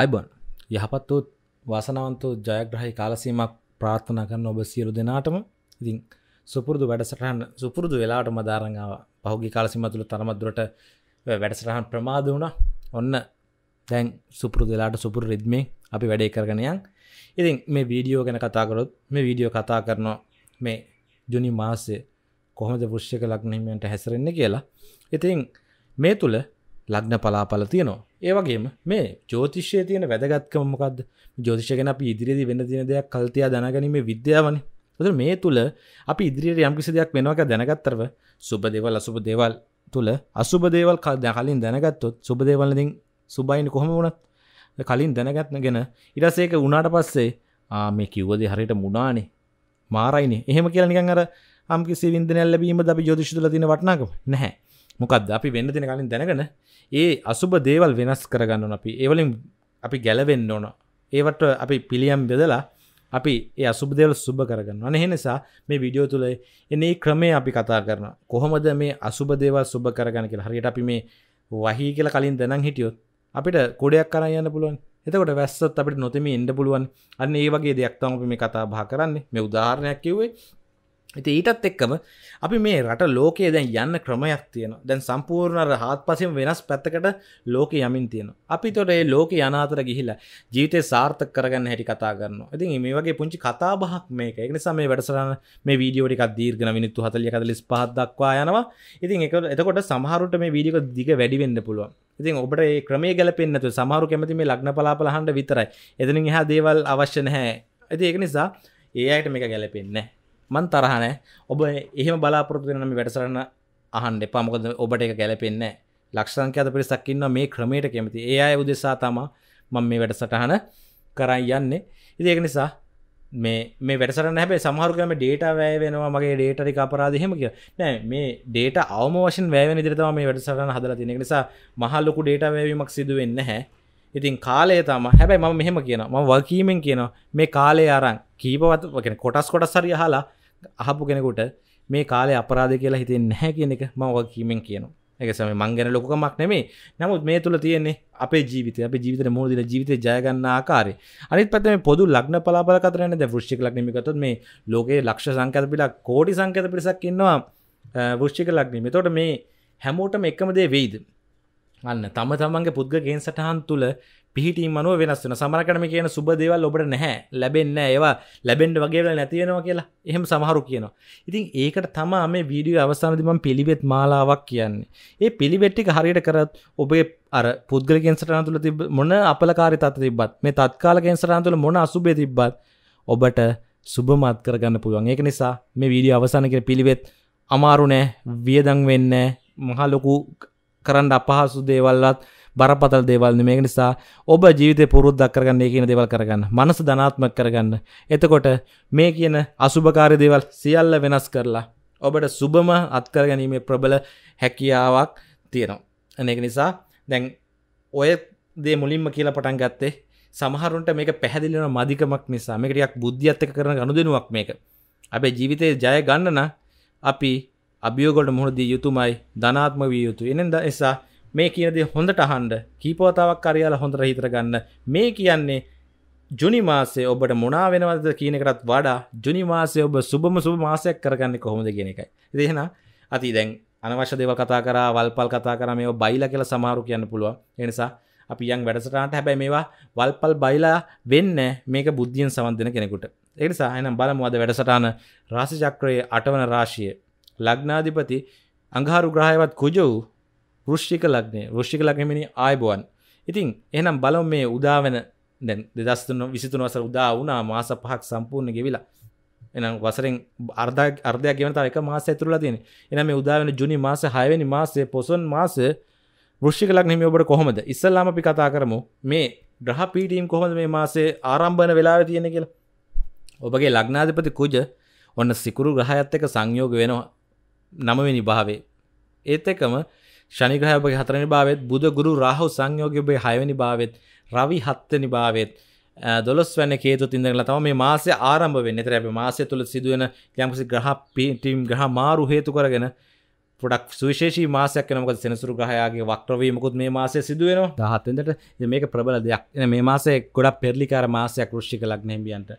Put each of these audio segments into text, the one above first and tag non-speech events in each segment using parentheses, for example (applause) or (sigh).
අයිබන් යහපත්වෝ වාසනාවන්තෝ ජයග්‍රහහි කාලසීමක් ප්‍රාර්ථනා කරන්න ඔබ සියලු දෙනාටම ඉතින් සුපුරදු වැඩසටහන් සුපුරදු වෙලාට මදාරඟාව පහුගේ කාලසිමතුළ තරමදුරට වැඩසටහන් ප්‍රමාද වුණ ඔන්න තැන් සුපුරදු වෙලාට සුපුර රිද්මේ අපි වැඩේ කරගනයන් ඉතින් මේ වීඩියෝ ගැන කතාකරොත් මේ වීඩියෝ කතා කරනවා මේ ජුනි මාසය කොහොමද පුෘෂ්‍යක ලක්නහිමයන්ට හැසරෙන්න කියලා ඉතින් මේ තුළ ලග්න පලාපල තියනවා ඒවගේම මේ ජෝතිෂය තියෙන වැදගත්කම මොකක්ද ජෝතිෂකෙන අප ඉදිරිදි වෙන්න තින දෙයක් කල්තියා දැනගැනීම විද්‍යාවන ොද මේ තුළ අපි ඉදිරියට යම්කිසි දෙයක් වෙනවාක දැනගත්තරව සුබ දෙවල් අසුබ දෙවල් තුළ අසුබ දේවල් කල් දැකලින් දැනගත්තොත් සුබ දේවලදිින් සුබයින් කොහොම වුණත් කලින් දැනගත්න ගෙන ඉරසේක උනාට පස්සේ මේ කිව්වද හරිට මුණානේ මාරයිනේ එහෙම කියලනිකන් අර අම්කිසි විදනැල්ලබීම ද ජෝතිෂ තුල තින වටනාකම නැහැ මොකද අපි වෙන්න දෙන කලින් දැනගෙන ඒ අසුබ දේවල් වෙනස් කරගන්න අපි ඒවලින් අපි ගැලවෙන්න ඕන ඒවට අපි පිළියම් බෙදලා අපි ඒ අසුබදේවල් සුබ කරගන්න අනහෙ නිසා මේ විඩියෝ තුළ එන්නේ ක්‍රමය අපි කතා කරන කොහොමද මේ අසුබදේවල් සුබ කරගන්න කියලා හරියට අපි මේ වහි කියල කලින් දැනම් හිටියොත් අපිට කොඩයක් කරයන්න පුළුවන් එතකොට වැස්සත් අපට නොතම ඉන්ඩ පුළුවන් අන්න ඒ වගේ දෙයක් තම අපි මේ කතා භා කරන්නේ මේ උදාහරණයක් කිව්වේ ඉති ඊටත් එක්කම අපි මේ රට ලෝකයේ දැන් යන්න ක්‍රමයක් තියෙන දැන් සම්පූර්ණර හත් පසිම වෙනස් පැත්තකට ලෝක යමින් තියෙන අපි තොට ඒ ලෝක යනාතර ගිහිලා ජීවිතය සාර්ථක කරගන්න හැටි කතා කරන්න ඉතින් මේ වගේ පුංචි කතාබහක් මේක එක නිසා මේ වැඩසරන මේ වීඩියෝටික් දීර්ගන මිනිත්තු හතලිය කදලිස් පහත්දක්වා යනවා ඉතින් එක එතකොට සමහරුට මේ වීඩියක දිග වැඩිවෙන්න පුළුවන් ඉතින් ඔබට ඒ ක්‍රමේ ගැලපෙන්න්නතු සමහරු කැමති මේ ලක්න පලාපලහන්ට විතරයි එතනින් හා දේවල් අවශ්‍ය නැහැ ඇති ඒක නිසා ඒ අයට මේක ගැලපෙන්නේ මන් තරහනෑ ඔබ එහෙම බලාපොරත්තුනම වැඩසරන්න අහන් එපා මොකද ඔබට එක ගැලපෙන්න ලක්ෂංකඇත පිරිසක්කින්න මේ ක්‍රමයට කැමති ඒ අය උදෙසා තම මං මේ වැඩසටහන කරයි යන්නේ ඉති ඒක නිසා මේ මේ වැඩසරන්න හැබේ සහරුගම ඩේට වැෑ වෙනවා මගේ ඩේටරික අපරාධහෙමක නෑ මේ ඩේට අවම වශෙන් වැෑවෙන දිරතවා මේ වැඩසරන හදල තින නිසා මහල්ලොකු ඩේට වැෑවීමක් සිදුවෙන්න හැ ඉතින් කාලය තම හැබැයි ම මෙහෙම කියන ම වකීමෙන් කියනවා මේ කාලය අරන් කීපවත් කෙන කොටස් කොටස් සරිය හලා අහපු කෙනෙකුට මේ කාලේ අපරාධ කියලා හිතෙන් නැහැ කියන එක ම ඔ කීමෙන් කියනවා එකසම මංගැන ලොකමක් නෙමේ නමුත් මේ තුළ තියෙන්නේ අපේ ජීවිත අප ජීවිත මුහදන ජීවිත ජයගන්න ආකාරය අනිත් පතම පොදු ලක්න පලාපල කතරන ද ෘෂ්ික ලක්නමිකත් මේ ලෝකයේ ලක්ෂ සංකතපිලක් කෝඩි සංකත පිරිසක් ඉන්නවා වෘෂ්ික ලක්නීම තොට මේ හැමෝටම එක්කමදේ වෙයිද අන්න තම තමන්ගේ පුද්ගගෙන් සටහන් තුළ පිහිටීම අනුව වෙනස් වෙන සමරකටම කියන සුබ දේවල් ඔබට නැහැ ලැබෙන්න ඒවා ලැබෙන්ඩ වගේවල නැතිවෙනවා කියලා එහෙම සමහරු කියනවා. ඉතින් ඒකට තමා මේ වීඩියෝ අවසානදිමන් පිළිවෙත් මාලාවක් කියන්නේ. ඒ පිළිවෙට්ටික හරියට කරත් ඔබේ අර පුද්ගල කෙන්සටන තුළ තිබ මොන අපලකාරි තත් තිබත් මේ තත්කාල කෙන්සටන තුළ මොන අසුබේ තිබ්බත් ඔබට සුබමත් කරගන්න පුළුවන් ඒක නිසා මේ වීඩියෝ අවසානකෙන පිළිවෙත් අමාරුනෑ වියදං වෙන්න මහලොකු කරන්න අපහසු දේවල්ලත් බරපතල් දේවල්න මේක නිසා ඔබ ජීවිත පුරුද්දක් කරගන්න කියන දෙවල් කරගන්න මනස ධනාත්මක කරගන්න එතකොට මේ කියන අසුභකාරය දේවල් සියල්ල වෙනස් කරලා ඔබට සුබම අත්කර ගැනීමේ ප්‍රබල හැකියාවක් තියෙනවා අනෙක නිසා දැන් ඔය දේ මුලින්ම කියලා පටන් ගත්තේ සමහරුන්ට මේක පැහැදිලින මධිකමක් නිසා මේකටයක් බුද්ධියත්තක කරන ගනුදෙනුවක් මේක අපේ ජීවිතය ජය ගන්නන අපි අභියෝගොට මුහුණදී යුතුමයි ධනාත්ම විය යුතු එනෙද එසා මේ කියනද හොඳට අහන්ඩ කීපවතාවක් කරයාල හොඳට හිතරගන්න මේ කියන්නේ ජුනිමාසේ ඔබට මොනා වෙනවද කියනකටත් වඩා ජුනිමාසය ඔබ සුබම සුබ මාසයක් කරගන්න කොහොමද කියෙන එකයි දෙහෙන අති දැන් අනවශ්‍ය දෙව කතා කර වල්පල් කතා කර මේ බයිල කියල සමාරු කියන්න පුළුව එනිසා අපි යන් වැඩසටාට හැබැයි මේවා වල්පල් බයිලා වෙන්න මේක බුද්ධියෙන් සවන්ධන කෙනෙකුට එනිසා එනම් බලමුවද වැඩසටාන රාසි චක්‍රයේ අටවන රාශිය ලග්නාධිපති අංගහාරු ග්‍රහයවත් කුජ වූ වෘෂ්ටික ලක්නේ වෘෂ්ටික ලක්නමිනි ආයබුවන් ඉතින් එහනම් බලව මේ උදාවන දැන් දෙදස්තුන විසිතුන වසර උදා වුණා මාස පහක් සම්පූර්ණ ගෙවිලා එනම් වසරෙන් අර්ධ අර්ධයක් ගෙවන තව එක මාස ඇතුළලා තියෙන එනම් මේ උදාවන ජුනි මාස 6 වෙනි මාසයේ පොසොන් මාස වෘෂ්ටික ලග්න හිමි ඔබට කොහොමද ඉස්සල්ලාම අපි කතා කරමු මේ ග්‍රහ පීඩීම් කොහොමද මේ මාසේ ආරම්භන වෙලාවේ තියෙන්නේ කියලා ඔබගේ ලග්නාධිපති කුජ ඔන්න සිකුරු ග්‍රහයත් එක්ක සංයෝග වෙනවා නමවෙනි භාවේ ඒත් එකම ශනිග්‍රහයබගේ හතරනි භාවත් බුද ගුරු රහු සංයෝගබේ හයවැනි භාවත් රවි හත්තනි භාවත් දොස් වන කේතු තිදල තම මේ මාසය ආරම්භ වෙන්න තැබ මාසය තුළ සිදුවන යම්කිසි ග්‍රහ පිටීම් ග්‍රහ මාරු හේතු කරගෙන පොඩක් සුවිශේෂී මාසයක් නමක සෙනසුරු ගහයාගේ වක්්‍රවීමකුත් මේ මාසය සිදුවෙනවා දහත්තෙන්ට මේක ප්‍රබල දෙයක් මේ මාසේ ගොඩක් පෙරලිකාර මාසයක් ෘෂ්ික ලක් නහිමියන්ට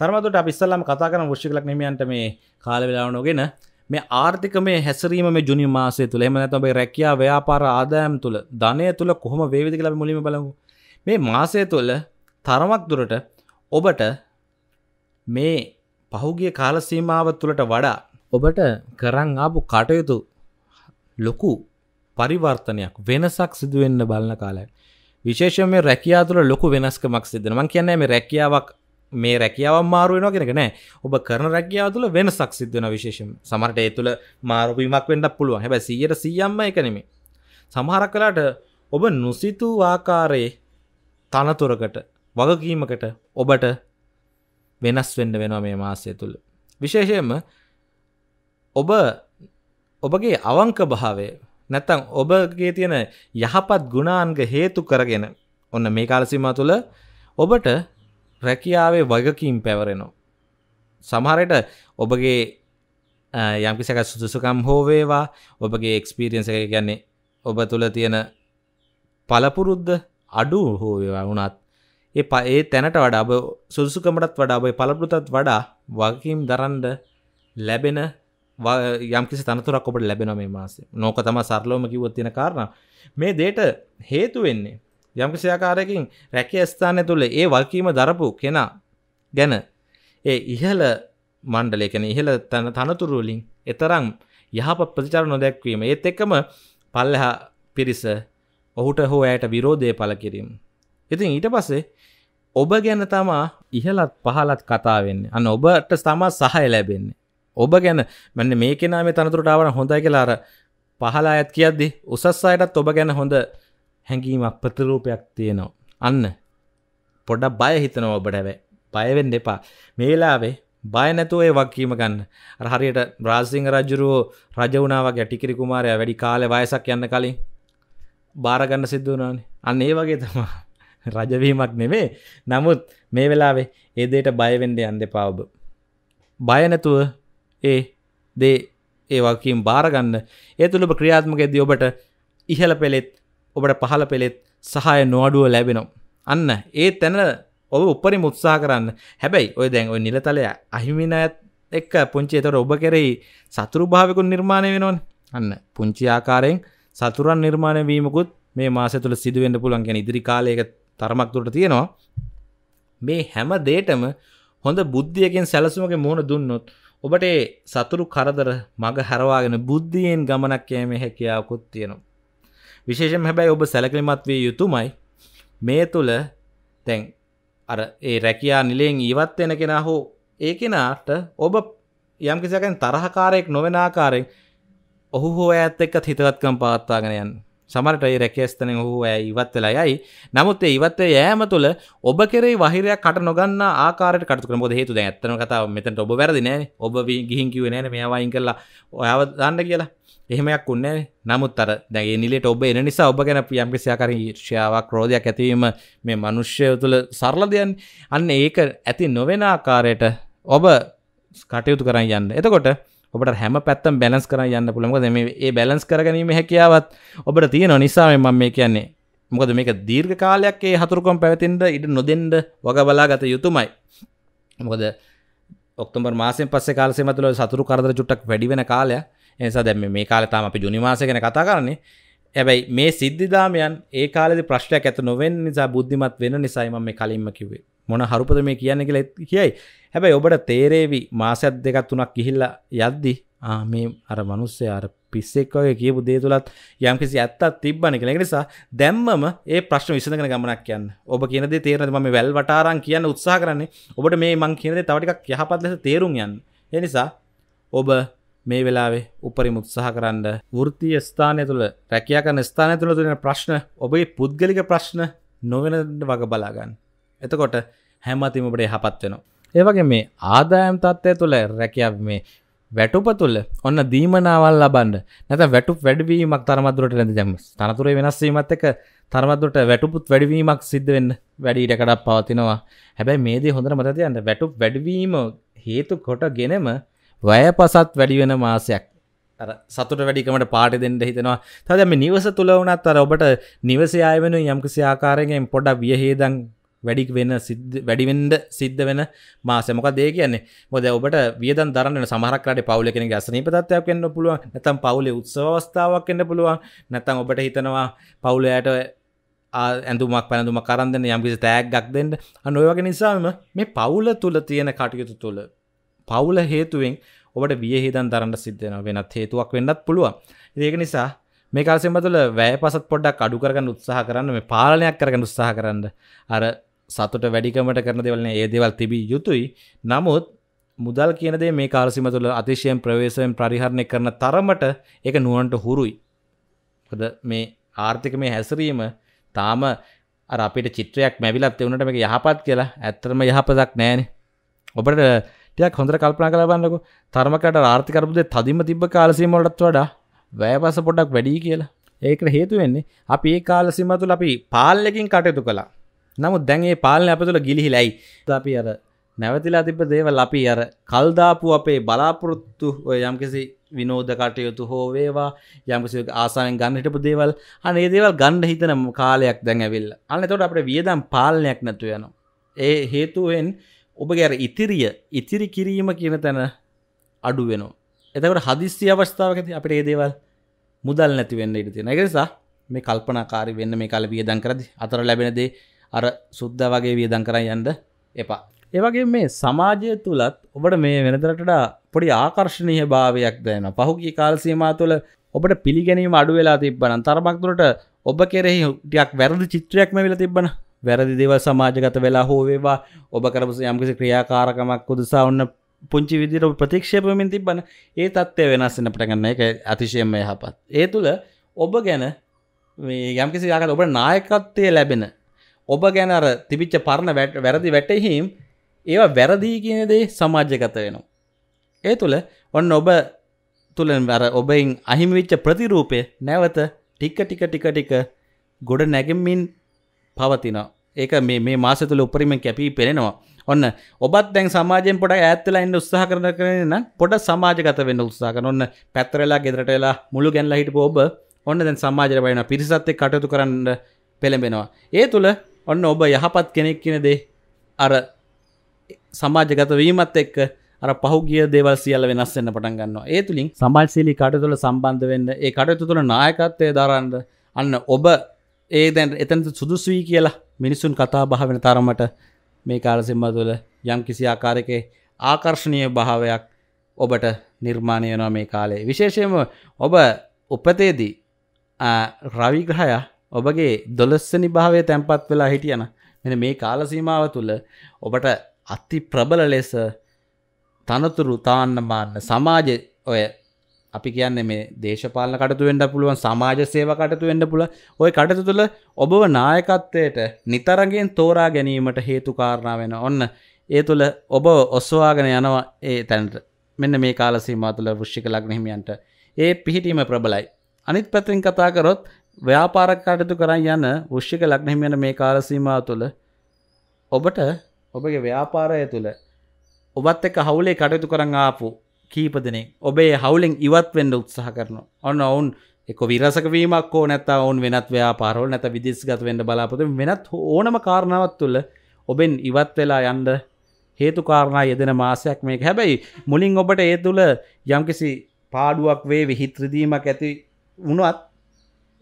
තරමතුට අපිස්සල්ලම කතා කරන ෘෂ්ික ලක් නමියන්ට මේ කාලවෙලාවනොගෙන මේ ආර්ථික මේ හැසරීම මේ ජුනි මාසය තුළ එම නැතබේ රැකයා ව්‍යාපාර ආදායම් තුළ ධනය තුළ කොහොම වේවිදි ලබ මුලිම බලමු මේ මාසය තුළ තරමක් දුරට ඔබට මේ පහුගිය කාලසීමාව තුළට වඩා ඔබට කරං ආපු කටයුතු ලොකු පරිවර්තනයක් වෙනසක් සිදුවෙන්න බලන්න කාලයි විශේෂ මේ රැකයා තුළ ලොකු වෙනස්කමක් සිදෙන මං කියන්නේ මේ රැකියාවක් මේ රැකියාව මාරුවෙන කෙනක නෑ ඔබ කරන රැකියාව තුළ වෙන සක්සිද්ධන විශේෂම සමට ඒ තුළ මාරුපීමක් වෙන්ඩක් පුළුවන් හැබැ සියයට සියම්ම එකනෙමේ සමහරක් කලාට ඔබ නුසිතු ආකාරයේ තනතුරකට වගකීමකට ඔබට වෙනස් වෙන්ඩ වෙනවා මේ මාසය තුළ විශේෂයෙන්ම ඔබ ඔබගේ අවංක භාවය නැත්තං ඔබගේ තියෙන යහපත් ගුණාන්ග හේතු කරගෙන ඔන්න මේ කාලසිම තුළ ඔබට රැකියාවේ වගකීම් පැවරෙනවා. සමහරයට ඔබගේ යම්කිසක සුදුසුකම් හෝවේවා ඔබගේ එක්ස්පිරියන්ස එක කියන්නේ ඔබ තුළ තියෙන පලපුරුද්ද අඩු හෝවේවා වුණත් ඒ පඒ තැනට වඩා ඔබ සුදුසුකමටත් වඩා ඔබයි පළපුරුතත් වඩා වගකීම් දරන්ඩ ලැබෙන යම්කිසි තනතුරක් ඔබට ලැබෙන මේ මාසේ නෝක තම සරලෝම කිවොත් තියෙන කාරණ මේ දේට හේතු වෙන්නේ යම්කිසි ආකාරයකින් රැකිය ස්ථානය තුළ ඒ වල්කීම දරපු කෙනා ගැන ඒ ඉහළ මණ්ඩලය කියන්නේ ඉහළ තන තනතුරු වලින් එතරම් යහපත් ප්‍රතිචාර නොදැක්වීම ඒත් එක්කම පල්ලෙහා පිරිස ඔහුට හෝ ඇයට විරෝධය පළ කිරීම. ඉතින් ඊට පස්සේ ඔබ ගැන තමා ඉහලත් පහලත් කතා වෙන්නේ. අන්න ඔබට තමා සහාය ලැබෙන්නේ. ඔබ ගැන මන්නේ මේ කෙනා මේ තනතුරට ආවම හොඳයි කියලා අර පහල අයත් කියද්දි උසස් අයටත් ඔබ ගැන හොඳ හැඟීමක් ප්‍රතරූපයක් තියෙනවා අන්න පොඩක් බය හිතනවා ඔබට හැබැයි බයවෙන්න එපා මේ වෙලාවේ බය නැතුව ඒ වගකීම ගන්න අර හරියට රාජසිංහ රජුරෝ රජ වුණා වගේ ටිකිරි කුමාරයා වැඩි කාලේ වයසක් යන්න කලින් බාර ගන්න සිද්ධ වුණානේ අන්න ඒ වගේ තමයි රජවීමක් නෙමේ නමුත් මේ වෙලාවේ ඒ දෙයට බය වෙන්න යන්න එපා ඔබ බය නැතුව ඒ දේ ඒ වගකීම් බාර ගන්න ඒ තුල ඔබ ක්‍රියාත්මකයේදී ඔබට ඉහළ පෙළෙත් ඔබට පහළ පෙළෙත් සහය නොවඩුව ලැබෙනවා. අන්න ඒ තැන ඔබ උපරි මුත්සා කරන්න හැබැයි ඔය දැන් ඔය නිලතලය අහිමින එක්ක පුංචි එතර ඔබ කෙරෙහි සතුරු භාවකුන් නිර්මාණය වෙනවන් අන්න පුංචි ආකාරයෙන් සතුරන් නිර්මාණය වීමකුත් මේ මාස තුළ සිදුවෙන්ට පුළන් ගැන ඉදිරි කාලයක තරමක් තුරට තියෙනවා මේ හැම දේටම හොඳ බුද්ධියකින් සැලසුමක මුහුණ දුන්නොත් ඔබට සතුරු කරදර මඟ හරවාගෙන බුද්ධියෙන් ගමනක් යෑම හැකියාවකුත් තියෙනවා විශේෂම හැබැයි ඔබ සැලකලිමත් විය යුතුමයි මේ තුළ තැන් අර ඒ රැකයා නිලයෙන් ඉවත් වෙන කෙනා හෝ ඒ කෙනාට ඔබ යම් කිසිකෙන් තරහකාරයෙක් නොවන ආකාරයෙන් ඔහු හෝ ඈත් එක්ක හිතවත්කම් පවත්වාගෙන යන්න. සමහරට ඒ රැකියස්තනෙන් ඔහු ඈ ඉවත් වෙලා යයි. නමුත් ඒ ඉවත් යෑම තුළ ඔබ කෙරෙහි වහිරයක් කට නොගන්නා ආකාරයට කටයුතු කරන මොකද හේතුව දැන් ඇත්තම කතාව මෙතනට ඔබ වැරදි නෑනේ. ඔබ ගිහින් කිව්වේ නෑනේ මෙයා වයින් කළා ඔයාව දාන්න කියලා. එහෙමයක් උන්න නමුත් අර දැ නිලට ඔබ එන නිසා ඔබ ගැන යම්කිසියාකර ශෂාවක් ක්‍රෝධයක් ඇතිවීම මේ මනුෂ්‍යය තුළ සරලදයන් අන්න ඒක ඇති නොවෙන ආකාරයට ඔබ කටයුතු කරන්න යන්න එතකොට ඔබට හැම පැත්තම් බැලස් කර යන්න පුළමක මේ ඒ බැලස් කරගනීම හැකියාවත් ඔබට තියෙන නිසා ම මේ කියන්නේ මොකද මේක දීර්ඝ කාලයක් ඒ හතුරුකොම් පැවතින්ට ඉට නොදෙන්ඩ වග බලා ගත යුතුමයි මොකද ඔක්තුම මාසෙන් පස්ස කාලෙ මතුල සතුරු කරදර චුට්ටක් වැඩිවෙන කාලයක් එනිසා දැම මේ කාලතාම අපි ජුනිවාස ගැන කතා කරන්නේ ඇැබයි මේ සිද්ධිදාමයන් ඒ කාලෙ ප්‍රශ්නයක් ඇත නොවෙන් නිසා බුද්ධිමත් වෙන නිසායිම මේ කලින්ම කිවේ මොන හරුපද මේ කියන්න කියලා කියයි හැබැයි ඔබට තේරේවි මාසයක් දෙකත් තුනක් කිහිල්ල යද්දි මේ අර මනුස්සේ අර පිස්සෙක්වගේ කියපු දේ තුළත් යම් කිසි ඇත්තත් තිබ්බන කෙනෙ නිසා දැම්මම ඒ ප්‍රශ්න විසඳගෙන ගමනක් යන්න ඔබ කියනද තේරෙන ම වැල් වටාරන් කියන්න උත්සා කරන්නේ ඔබට මේ මං කියනද තවටික් යහපත් ලෙස තේරුම් යන්න එනිසා ඔබ මේ වෙලාවේ උපරිම උත්සාහ කරන්න වෘත්තිය ස්ථානය තුළ රැකයා කරන ස්ථානය තුළ තුරෙන ප්‍රශ්න ඔබේ පුද්ගලික ප්‍රශ්න නොවෙනට වග බලාගන්න. එතකොට හැමතිමට හපත් වෙනවා. ඒවගේ මේ ආදායම් තත්ත්වය තුළ රැකයාව මේ වැටුප තුළ ඔන්න දීමනාවල් ලබන්න නැත වැටු වැඩවීමක් තරමදුරට නැති දැම තනතුරේ වෙනස්වීමත් එක තරමදුරට වැටුපුත් වැඩවීමක් සිද්ධ වෙන්න වැඩීටකඩක් පවතිනවා හැබැයි මේදී හොඳර මතතියන්න වැටුප් වැඩවීම හේතු කොට ගෙනම වයපසත් වැඩිවෙන මාසයක් සතුට වැඩිකමට පාට දෙන්න හිතෙනවා තදම නිවස තුළ වනත් අර ඔබට නිවසයාය වෙන යම්කිසි ආකාරයෙන් පොඩක් වියහේදන් වැඩික් වෙන වැඩිවෙන්ඩ සිද්ධ වෙන මාසමක දේ කියන්නේ මොද ඔබට වියද දරන්න සමහරකට පවුල කෙන ගැසනී පතත්වයක් කන්න පුළුව නැතම් පවුලෙ උත්සවස්ථාවක් කන්න පුළුවන් නැතම් ඔබට හිතනවා පවුලයට ඇඳුමක් පැනඳුම කරන්දන්න යම්කිසි තෑගක් දෙන්න අනොයවගේ නිසාම මේ පවුල තුළ තියෙන කටයුතු තුළ පවුල හේතුවෙන් ඔබට වියහිදන් දරන්න සිද්ධන වෙනත් හේතුවක් වෙන්නත් පුළුවන් ඒක නිසා මේ කාසෙමතුල වැෑ පසත් පොඩ්ඩක් අඩු කරගන්න උත්සාහ කරන්න මේ පාලනයක් කරගන්න උත්සාහ කරන්න අර සතුට වැඩිකමට කරන දෙවලන ඒ දෙවල් තිබී යුතුයි නමුත් මුදල් කියනදේ මේ කාලසිම තුළ අතිශයෙන් ප්‍රවේශයෙන් ප්‍රරිහරණය කරන තරමට එක නුවන්ට හුරුයි. හොද මේ ආර්ථික මේ හැසරීම තාම අපිට චිත්‍රයක් මැවිලත් එවනට මේ යහපත් කියලා ඇත්තරම යහපදක් නෑන. ඔබට ටයක් හොඳර කල්පනා කලබන්නක තර්මකට ආර්ථිකරපුද තදිම තිබ කාලසීමමොලටත් වඩා වැෑපස පොඩක් වැඩී කියලා ඒකට හේතුවෙන්නේ අපි ඒ කාලසිමතුල අපි පාල්ලකින් කටයුතු කලා නමුත් දැන්ඒ පාලන අප තුළ ගිලිහිලයි අපි අර නැවතිලා තිබ දේවල් අපි අර කල්දාපු අපේ බලාපොරොත්තු ඔය යම්කිසි විනෝධ කටයුතු හෝ වේවා යම්කිසි ආසායෙන් ගන්න හිටපු දේවල් අන ඒ දේවල් ගණ්ඩ හිතන කාලයක් දැන් ඇවිල්ල අන්න තොට අපට වියදම් පාලනයක් නැතු යනවා ඒ හේතුවෙන් ඔබ ගැර ඉතිරිය ඉතිරි කිරීම කියන තැන අඩු වෙනවා. එතකට හදිස්සිය අවස්ථාවක ඇති අපට ඒදේවල් මුදල් නැතිවෙන්න ඉට තියෙන එකනිසා මේ කල්පනකාරි වෙන්න මේ කල වියදන් කරදි අතර ලැබෙනදේ අර සුද්ධ වගේ වියදන් කරයි යන්ද එපා. ඒවගේ මේ සමාජය තුළත් ඔබට මේ වෙනදරටට පොඩි ආකර්ශණය භාවයක් දයන පහුගේ කාල්සීමමා තුළ ඔබට පිළිගැනීම අඩු වෙලා තිබන තරමක්තුරට ඔබ කෙරෙහි ටියක් වැරදි චිත්‍රයක්ම වෙල තිබන වැරදි දෙව සමාජගත වෙලා හෝවේවා ඔබ කරපු යම්කිසි ක්‍රියාකාරකමක් උදෙසා ඔන්න පුංචි විදිර ප්‍රතික්ෂේපමින් තිබන ඒ තත්ත්වය වෙනස්සෙන පටගන්න එක අතිශයම යහපත් ඒ තුළ ඔබ ගැන යම්කිසි යාකට ඔබ නායකත්වය ලැබෙන ඔබ ගැන අර තිබිච්ච පරණ වැරදි වැටහිම් ඒවා වැරදිී කියන දේ සමාජ්‍යගත වෙනවා. ඒ තුළ ඔන්න ඔබ තුළන් වැර ඔබයින් අහිමිවිච්ච ප්‍රතිරූපය නැවත ටික්ක ටික ටික ටික ගොඩ නැගෙමින් පවතින ඒක මේ මාස තුළ උපරිම කැපී පෙනෙනවා ඔන්න ඔබත් දැන් සමාජෙන් පොඩ ඇත්තලා ඉන්න උත්සාහ කරන කරන පොඩ සමාජගත වෙන්න උත්සාහ කරන ඔන්න පැතරලා ගෙදරට වෙලා මුළු ගැන්ලා හිටපු ඔබ ඔන්න දැන් සමාජයට වයින පිරිසත් එක්ක කටයුතු කරන්න පෙළඹෙනවා ඒ තුළ ඔන්න ඔබ යහපත් කෙනෙක් කියන දේ අර සමාජගත වීමත් එක්ක අර පහුගිය දේවල් සියල්ල වෙනස් වෙන්න පටන් ගන්නවා ඒ තුලින් සමාජශීලී කටයුතු වල සම්බන්ධ වෙන්න ඒ කටයුතු තුළ නායකත්වය දරන්න අන්න ඔබ ඒ දැන් එතැන සුදුසුවී කියලා මිනිසුන් කතා බහ වෙන තරමට මේ කාලසිම්ම තුළ යම් කිසි ආකාරකේ ආකර්ශණය භාවයක් ඔබට නිර්මාණය වෙනවා මේ කාලේ විශේෂයම ඔබ උපතේදී රවිග්‍රහය ඔබගේ දොලස්සනි භාවය තැන්පත් වෙලා හිටියන මෙ මේ කාලසීමාව තුළ ඔබට අත්ති ප්‍රබල ලෙස තනතුරු තාන්න මාන්න සමාජ ඔය අපි කියන්නේ මේ දේශපාලන කටතුවෙන්ට පුළුවන් සමාජ සේව කටතුවෙන්ට පුළ ඔය කටතු තුළ ඔබව නායකත්වයට නිතරගෙන් තෝරා ගැනීමට හේතුකාරණා වෙන ඔන්න ඒ තුළ ඔබ ඔස්වාගෙන යනවා ඒ තැන්ට මෙන්න මේ කාලසීමා තුළ වෘෂ්ික ලග්න හිමියන්ට ඒ පිහිටීම ප්‍රබලයි අනිත් පැතින් කතා කරොත් ව්‍යාපාරක කටයුතු කරන් යන වෘෂ්ික ලග්න හිමියන මේ කාලසීමා තුළ ඔබට ඔබගේ ව්‍යාපාරය තුළ ඔබත් එක හවුලේ කටයුතු කරන් ආපු කීපදනෙ ඔබේ හවුලෙන් ඉවත් වෙන්ඩ උත්සාහ කරන ඔන්න ඔවුන් එක විරසකවීමක් ෝ නැත ඔවන් වෙනත් ව්‍යාපාරෝල් නැත විදිස්ගත වෙන්ඩ බලාපොත වෙනත් ඕනම කාරණාවත් තුළ ඔබෙන් ඉවත් වෙලා යන්ඩ හේතු කාරණා යෙදෙන මාසයක් මේක හැබැයි මුලින් ඔබට ඒ තුළ යම්කිසි පාඩුවක් වේ විහිත්‍රදීමක් ඇති වුණත්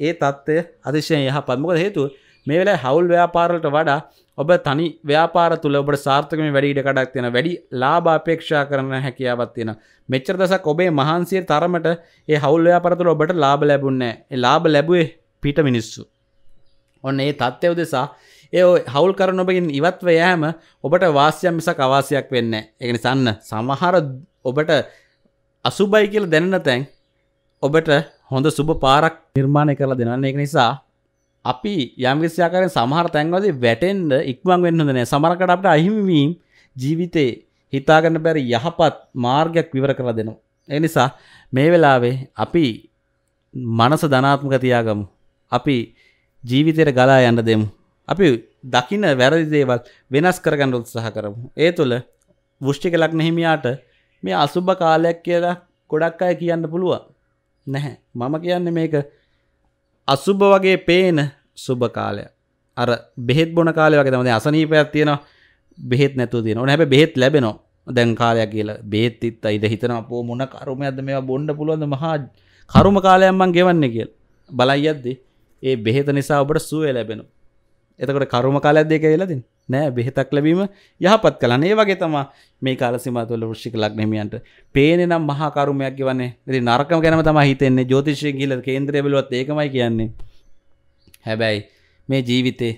ඒ තත්ත්වය අතිශය යහ පත්මක හේතු මේ වෙලා හවුල් ව්‍යාපාරලට වඩා ඔබ තනි ව්‍යාපාර තුළ ඔබට සාර්ථකම වැඩිට කඩක් තියෙන වැඩි ලාභාපේක්ෂා කරන හැකියාවත් තියෙන මෙච්චර දසක් ඔබේ මහන්සිය තරමට ඒ හවුල් ව්‍යාපාර තුළ ඔබට ලාභ ලැබුන්නේ ඒ ලාභ ලැබුවේ පිට මිනිස්සු ඔන්න ඒ තත්ත්වය උදෙසා ඒ හවුල් කරන ඔබගෙන් ඉවත්ව යෑම ඔබට වාසියක් මිසක් අවාසියක් වෙන්නේ ඒක නිසාන්න සමහර ඔබට අසුබයි කියලා දැනෙන තැන් ඔබට හොඳ සුබ පාරක් නිර්මාණය කරලා දෙනන්නේ ඒක නිසා අපි යම්ගසියාකරෙන් සමහර තැන්වද වැටෙන්ඩ ඉක්මං වෙන්නදන සමරකට අපට අහිමිවීම් ජීවිතේ හිතාගන්න බැරි යහපත් මාර්ගයක් විවර කර දෙනවා. එනිසා මේ වෙලාවේ අපි මනස ධනාත්මක තියාගමු. අපි ජීවිතයට ගලා යන්න දෙමු. අපි දකින වැරදි දේවල් වෙනස් කරගන්න උත්සාහ කරමු. ඒ තුළ වෘෂ්ටික ලග්න හිමියාට මේ අසුභ කාලයක් කියලා ගොඩක් අය කියන්න පුළුවන්. නැහැ. මම කියන්නේ මේක අසුභ වගේ පේන සුභ කාලය අර බෙහෙත් බොන කාලය වගේ තමයි අසනීපයක් තියෙනවා බෙහෙත් නැතුව තියෙනවා ඕන හැබැයි බෙහෙත් ලැබෙනවා දැන් කාලයක් කියලා බෙහෙත් ඉත්ත ඉඳ හිතනවා පෝ මොන කර්මයක්ද මේවා බොන්න පුළුවන්ද මහා කර්ම කාලයක් මං ගෙවන්නේ කියලා බලයි යද්දී ඒ බෙහෙත නිසා ඔබට සුවය ලැබෙනවා එතකොට කරුම කාලයක් දෙක වෙලදින් නෑ බෙහෙතක් ලැබීම යහපත් කලන ඒ වගේ තම මේ කාලසිමතුල ෘෂික ලක්නමියන්ට පේන නම් මහාකරුමයක් වන්නේ ති නරකම ගැනම තම හිතෙන්නේ ජෝතිශය ගිල කේන්ද්‍රය බලවත් ඒකමයි කියන්නේ හැබැයි මේ ජීවිතේ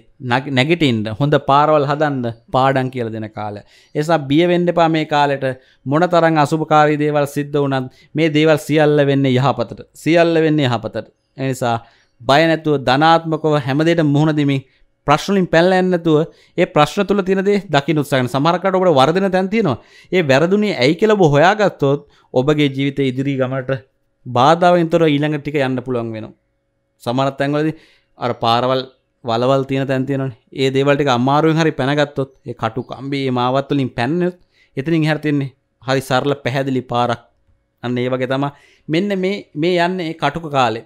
නැගිටින්ට හොඳ පාරවල් හදන්න පාඩන් කියල දෙන කාල. එසා බියවෙන්ඩපා මේ කාලෙට මොන තරන් අසුභකාරී දේවල් සිද්ධ වනත් මේ දේවල් සියල්ල වෙන්නේ යහපතට සියල්ල වෙන්නේ යහපතට. එනිසා බයනැතුව ධනාත්මකව හැමදේට මුහුණදිමින් ප්‍රශ්ලින් පැල්ල ඇන්නතුව ඒ ප්‍රශ්න තුළ තිනදේ දකි උත්සාන සමරකට ඔබට වර්ධන තැන්තිනවා ඒ වැරදුනේ ඇයි කියලබ හොයාගත්තොත් ඔබගේ ජීවිත ඉදිරි ගමට බාධාවෙන් තොර ඊළඟ ටික යන්න පුළුවන් වෙන සමරත් තැන්වලද අර පාරවල් වලවල් තියෙන තැන්තියන ඒ දේවලට අමාරුවෙන් හරි පැනගත්තොත් ඒ කටු කම්බේ මාවත්තුලින් පැන්නත් එතනින් හැරතින්නේ හරි සරල පැහැදිලි පාරක් අන්න ඒ වගේ තමා මෙන්න මේ මේ යන්න කටුක කාලේ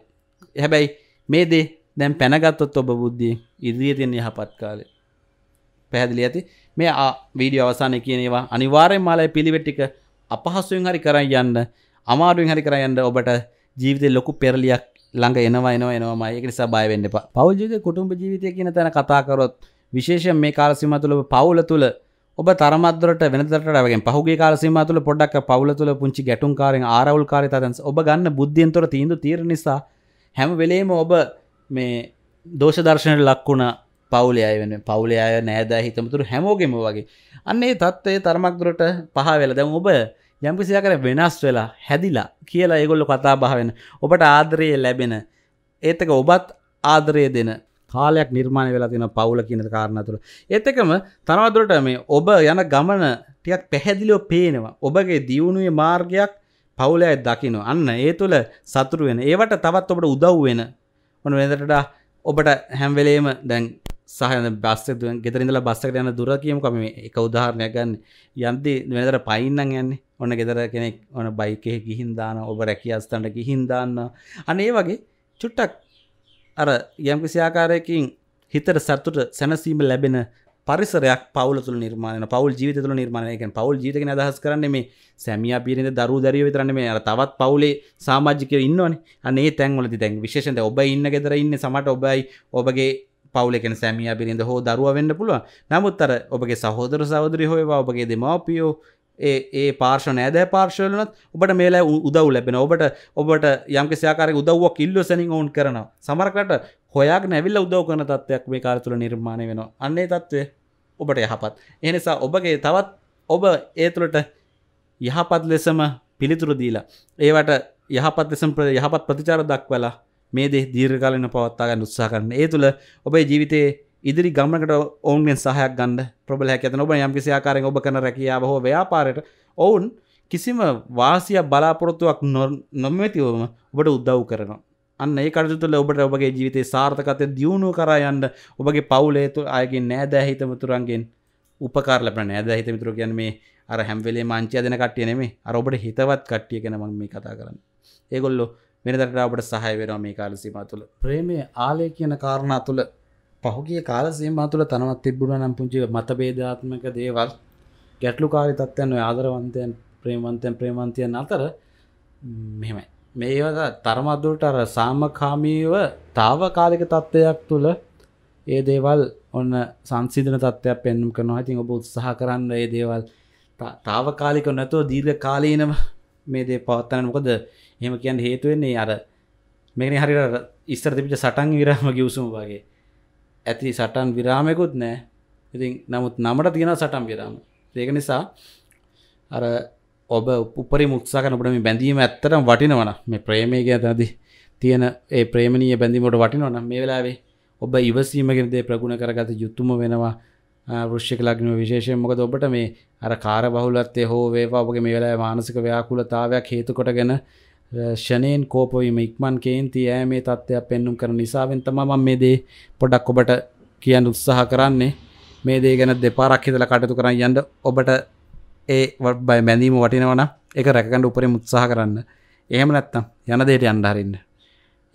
හැබැයි මේ දේ දැන් පැනගත්තොත් ඔබ බුද්ධිය ඉදිරිය තියෙන යහපත් කාලේ පැහැදිලි ඇති මේ වීඩියෝ අවසානයේ කියන ඒවා අනිවාර්යෙන් මාලයි පිළිවෙත් ටික අපහසුයෙන් හරි කරන් යන්න අමාරුවෙන් හරි කරන් යන්න ඔබට ජීවිතේ ලොකු පෙරලියක් ළඟ එනවා එනවා එනවාමයි ඒක නිසා බය වෙන්න එපා පවුල් ජීවිතේ කුටුම්බ ජීවිතය කියන තැන කතා කරොත් විශේෂයෙන් මේ කාල සීමාව තුළ ඔබ පවුල තුළ ඔබ තරමත්දරට වෙනදට වගෙන් පහුගේ කාලසීම තුළ පොඩක් පවුල තුළ පුංචි ගැටුම් කාරෙන් ආරවුල් කාරිතතන්ස ඔබ ගන්න බුද්ධියන්තොර තීන්දු තීර නිසා හැම වෙලේම ඔබ මේ දෝෂ දර්ශනයට ලක්වුණ පවුලය වෙන පවුලය නෑදෑ හිතමතුරු හැමෝගෙම වගේ අන්නේ තත්ත්වය තරමක් දුරට පහ වෙලා දැම් ඔබ යම්කිසිය කර වෙනස් වෙලා හැදිලා කියලා ඒගොල්ල කතා බහවෙන ඔබට ආදරයේ ලැබෙන ඒතක ඔබත් ආදරය දෙන කාලයක් නිර්මාණය වෙලා තින පවුල කියන කාරණතුර එතකම තනවදුරට මේ ඔබ යන ගමන ටියක් පැහැදිලිෝ පේනවා ඔබගේ දියුණුවේ මාර්ගයක් පවුලය දකිනු අන්න ඒ තුළ සතුරුවෙන ඒවට තවත් ඔබට උදව් වෙන මන වෙදරට ඔබට හැම්වෙලේම දැන් සහන බස්සතුව ගෙතරඉඳල බස්සකට යන දුර කියම කම එක උදාහරණයක් ගන්න යන්ති වෙදර පයින්නම් යන්නේ ඔන්න ගෙදර කෙනෙක් ඕන බයිකෙ ගිහින්දාන ඔබ රැකි අස්තන්ට ගිහින්දාන්න අනේ වගේ චුට්ටක් අර යම්කිසිආකාරයකින් හිතර සත්තුට සැනසීම ලැබෙන පරිසරයක් පවල තුළ නිර්මාණ පවල් ජීවිත තුළ නිර්මාණයක පවල් ජීතක අදහස් කරන්න මේ සැමිය පිරිද දරු දරිය විතරන්න මේ තවත් පවුලේ සාමාජිකය ඉන්නවන අනේ තැන්වල තැන් විශේෂන්ට ඔබ ඉන්න ෙදර ඉන්න සමට ඔබයි ඔබගේ පවලෙකෙන සැමිය පිරිඳ හෝ දරුව වෙන්න පුළුව නමුත් අර ඔබගේ සහෝදර සෞදරි හෝවා ඔබගේ දෙමවපියෝ ඒ පාර්ශ නෑදෑ පාර්ශවලනත් ඔබට මේලා උදව් ලැබෙන ඔබට ඔබට යම්කිසියාකාරය උදව්වක් ඉල්ලොසනින් ඔවුන් කරන සමරකට හොයක් නැවිල්ල උදව් කරන තත්වයක් මේ කාරතුළ නිර්මාණය වෙන අන්නේ තත්ත්වය ඔබට යහපත් එනිසා ඔබගේ තවත් ඔබ ඒතුළට යහපත් ලෙසම පිළිතුරු දීලා ඒවට යහපත් ලෙසම් යහපත් ප්‍රතිචාර දක්වලා මේ දේ දීර්ඝකාලන පවත්තාගන්න උත්සා කරන්න ඒ තුළ ඔබේ ජීවිතයේ ඉදිරි ගමකට ඔවුන්ගෙන් සහයක් ගන්න ප්‍රබලයක් ඇත ඔබ යම්කිසියාකාරෙන් ඔබ කන රැකියාව හෝ ව්‍යාපාරයට ඔවුන් කිසිම වාසිය බලාපොරොත්තුවක් නොමැතිවම ඔබට උදව් කරනවා අන්න ඒ කටතුල ඔබට ඔබගේ ජීවිතේ සාර්ථකතය දියුණු කරා යන්න ඔබගේ පවුලේ තුළ අයගේ නෑදෑ හිතමතුරන්ගෙන් උපකාර ලැබෙන නෑදෑ හිතමිතුරු කියන්නේ මේ අර හැම වෙලේ මංචිය දෙන කට්ටිය නෙමෙයි අර ඔබට හිතවත් කට්ටිය ගැන මම මේ කතා කරන්නේ. ඒගොල්ලෝ වෙනදට ඔබට සහාය වෙනවා මේ කාල සීමාව තුළ. ප්‍රේමයේ ආලය කියන කාරණා තුළ පහුගේ කාලසේ මතුළ තනවත් තිබුණ නම් පුංචි මතබේධාත්මක දේවල් ගැටලු කාරි තත්වයන් ආදරවන්තයන් ප්‍රේමන්තයන් ප්‍රේමන්තියන් අතර මෙමයි මේවද තරමත්දුරට අර සාමකාමීව තාව කාලික තත්ත්වයක් තුළ ඒ දේවල් ඔන්න සංසිධන තත්වයක් පෙන්නුම් කරනවා ඉතින් ඔබ උත්සාහ කරන්න ඒ දේවල් තාව කාලික නැතුව දීර්ඝ කාලීනව මේ දේ පවත්තන මොකද එහෙම කියන්න හේතුවෙන්නේ අර මේනි හරි ඉස්සර තිබිට සටන් විරහම ගිවසුම් වගේ ඇති සටන් විරාමයකුත් නෑ ඉතින් නමුත් නමට තියෙන සටම් විරාම ඒක නිසා අර ඔබ උපරි මුක්සාකන ඔබට මේ බැඳීම ඇත්තටම වටිනවන මේ ප්‍රේමය ගැතනදි තියෙන ඒ ප්‍රේමණීය බැඳීමට වටිනවන මේ වෙලාවේ ඔබ ඉවසීමගෙනදේ ප්‍රගුණ කරගත යුතුම වෙනවා ෘෂ්‍යක ලග්නව විශේෂයෙන් මොකද ඔබට මේ අර කාර බහුලත්තේ හෝ වේවා ඔබගේ මේ වෙලාවේ මානසික ව්‍යාකූලතාවයක් හේතු කොටගෙන ෂනයෙන් කෝපවීම ඉක්මන් කේන්ති ඇය මේ තත්ත්වයක් පෙන්නුම් කර නිසාවෙන් තම මම මේ දේ පොඩක් ඔබට කියන්න උත්සාහ කරන්නේ මේ දේ ගැන දෙපාරක් හිතලා කටයුතු කරන් යන්න ඔබට ඒ බය බැඳීම වටිනවනම් ඒක රැකගන්න උපරිම උත්සාහ කරන්න. එහෙම නැත්තම් යන දෙයට යන්න හරින්න.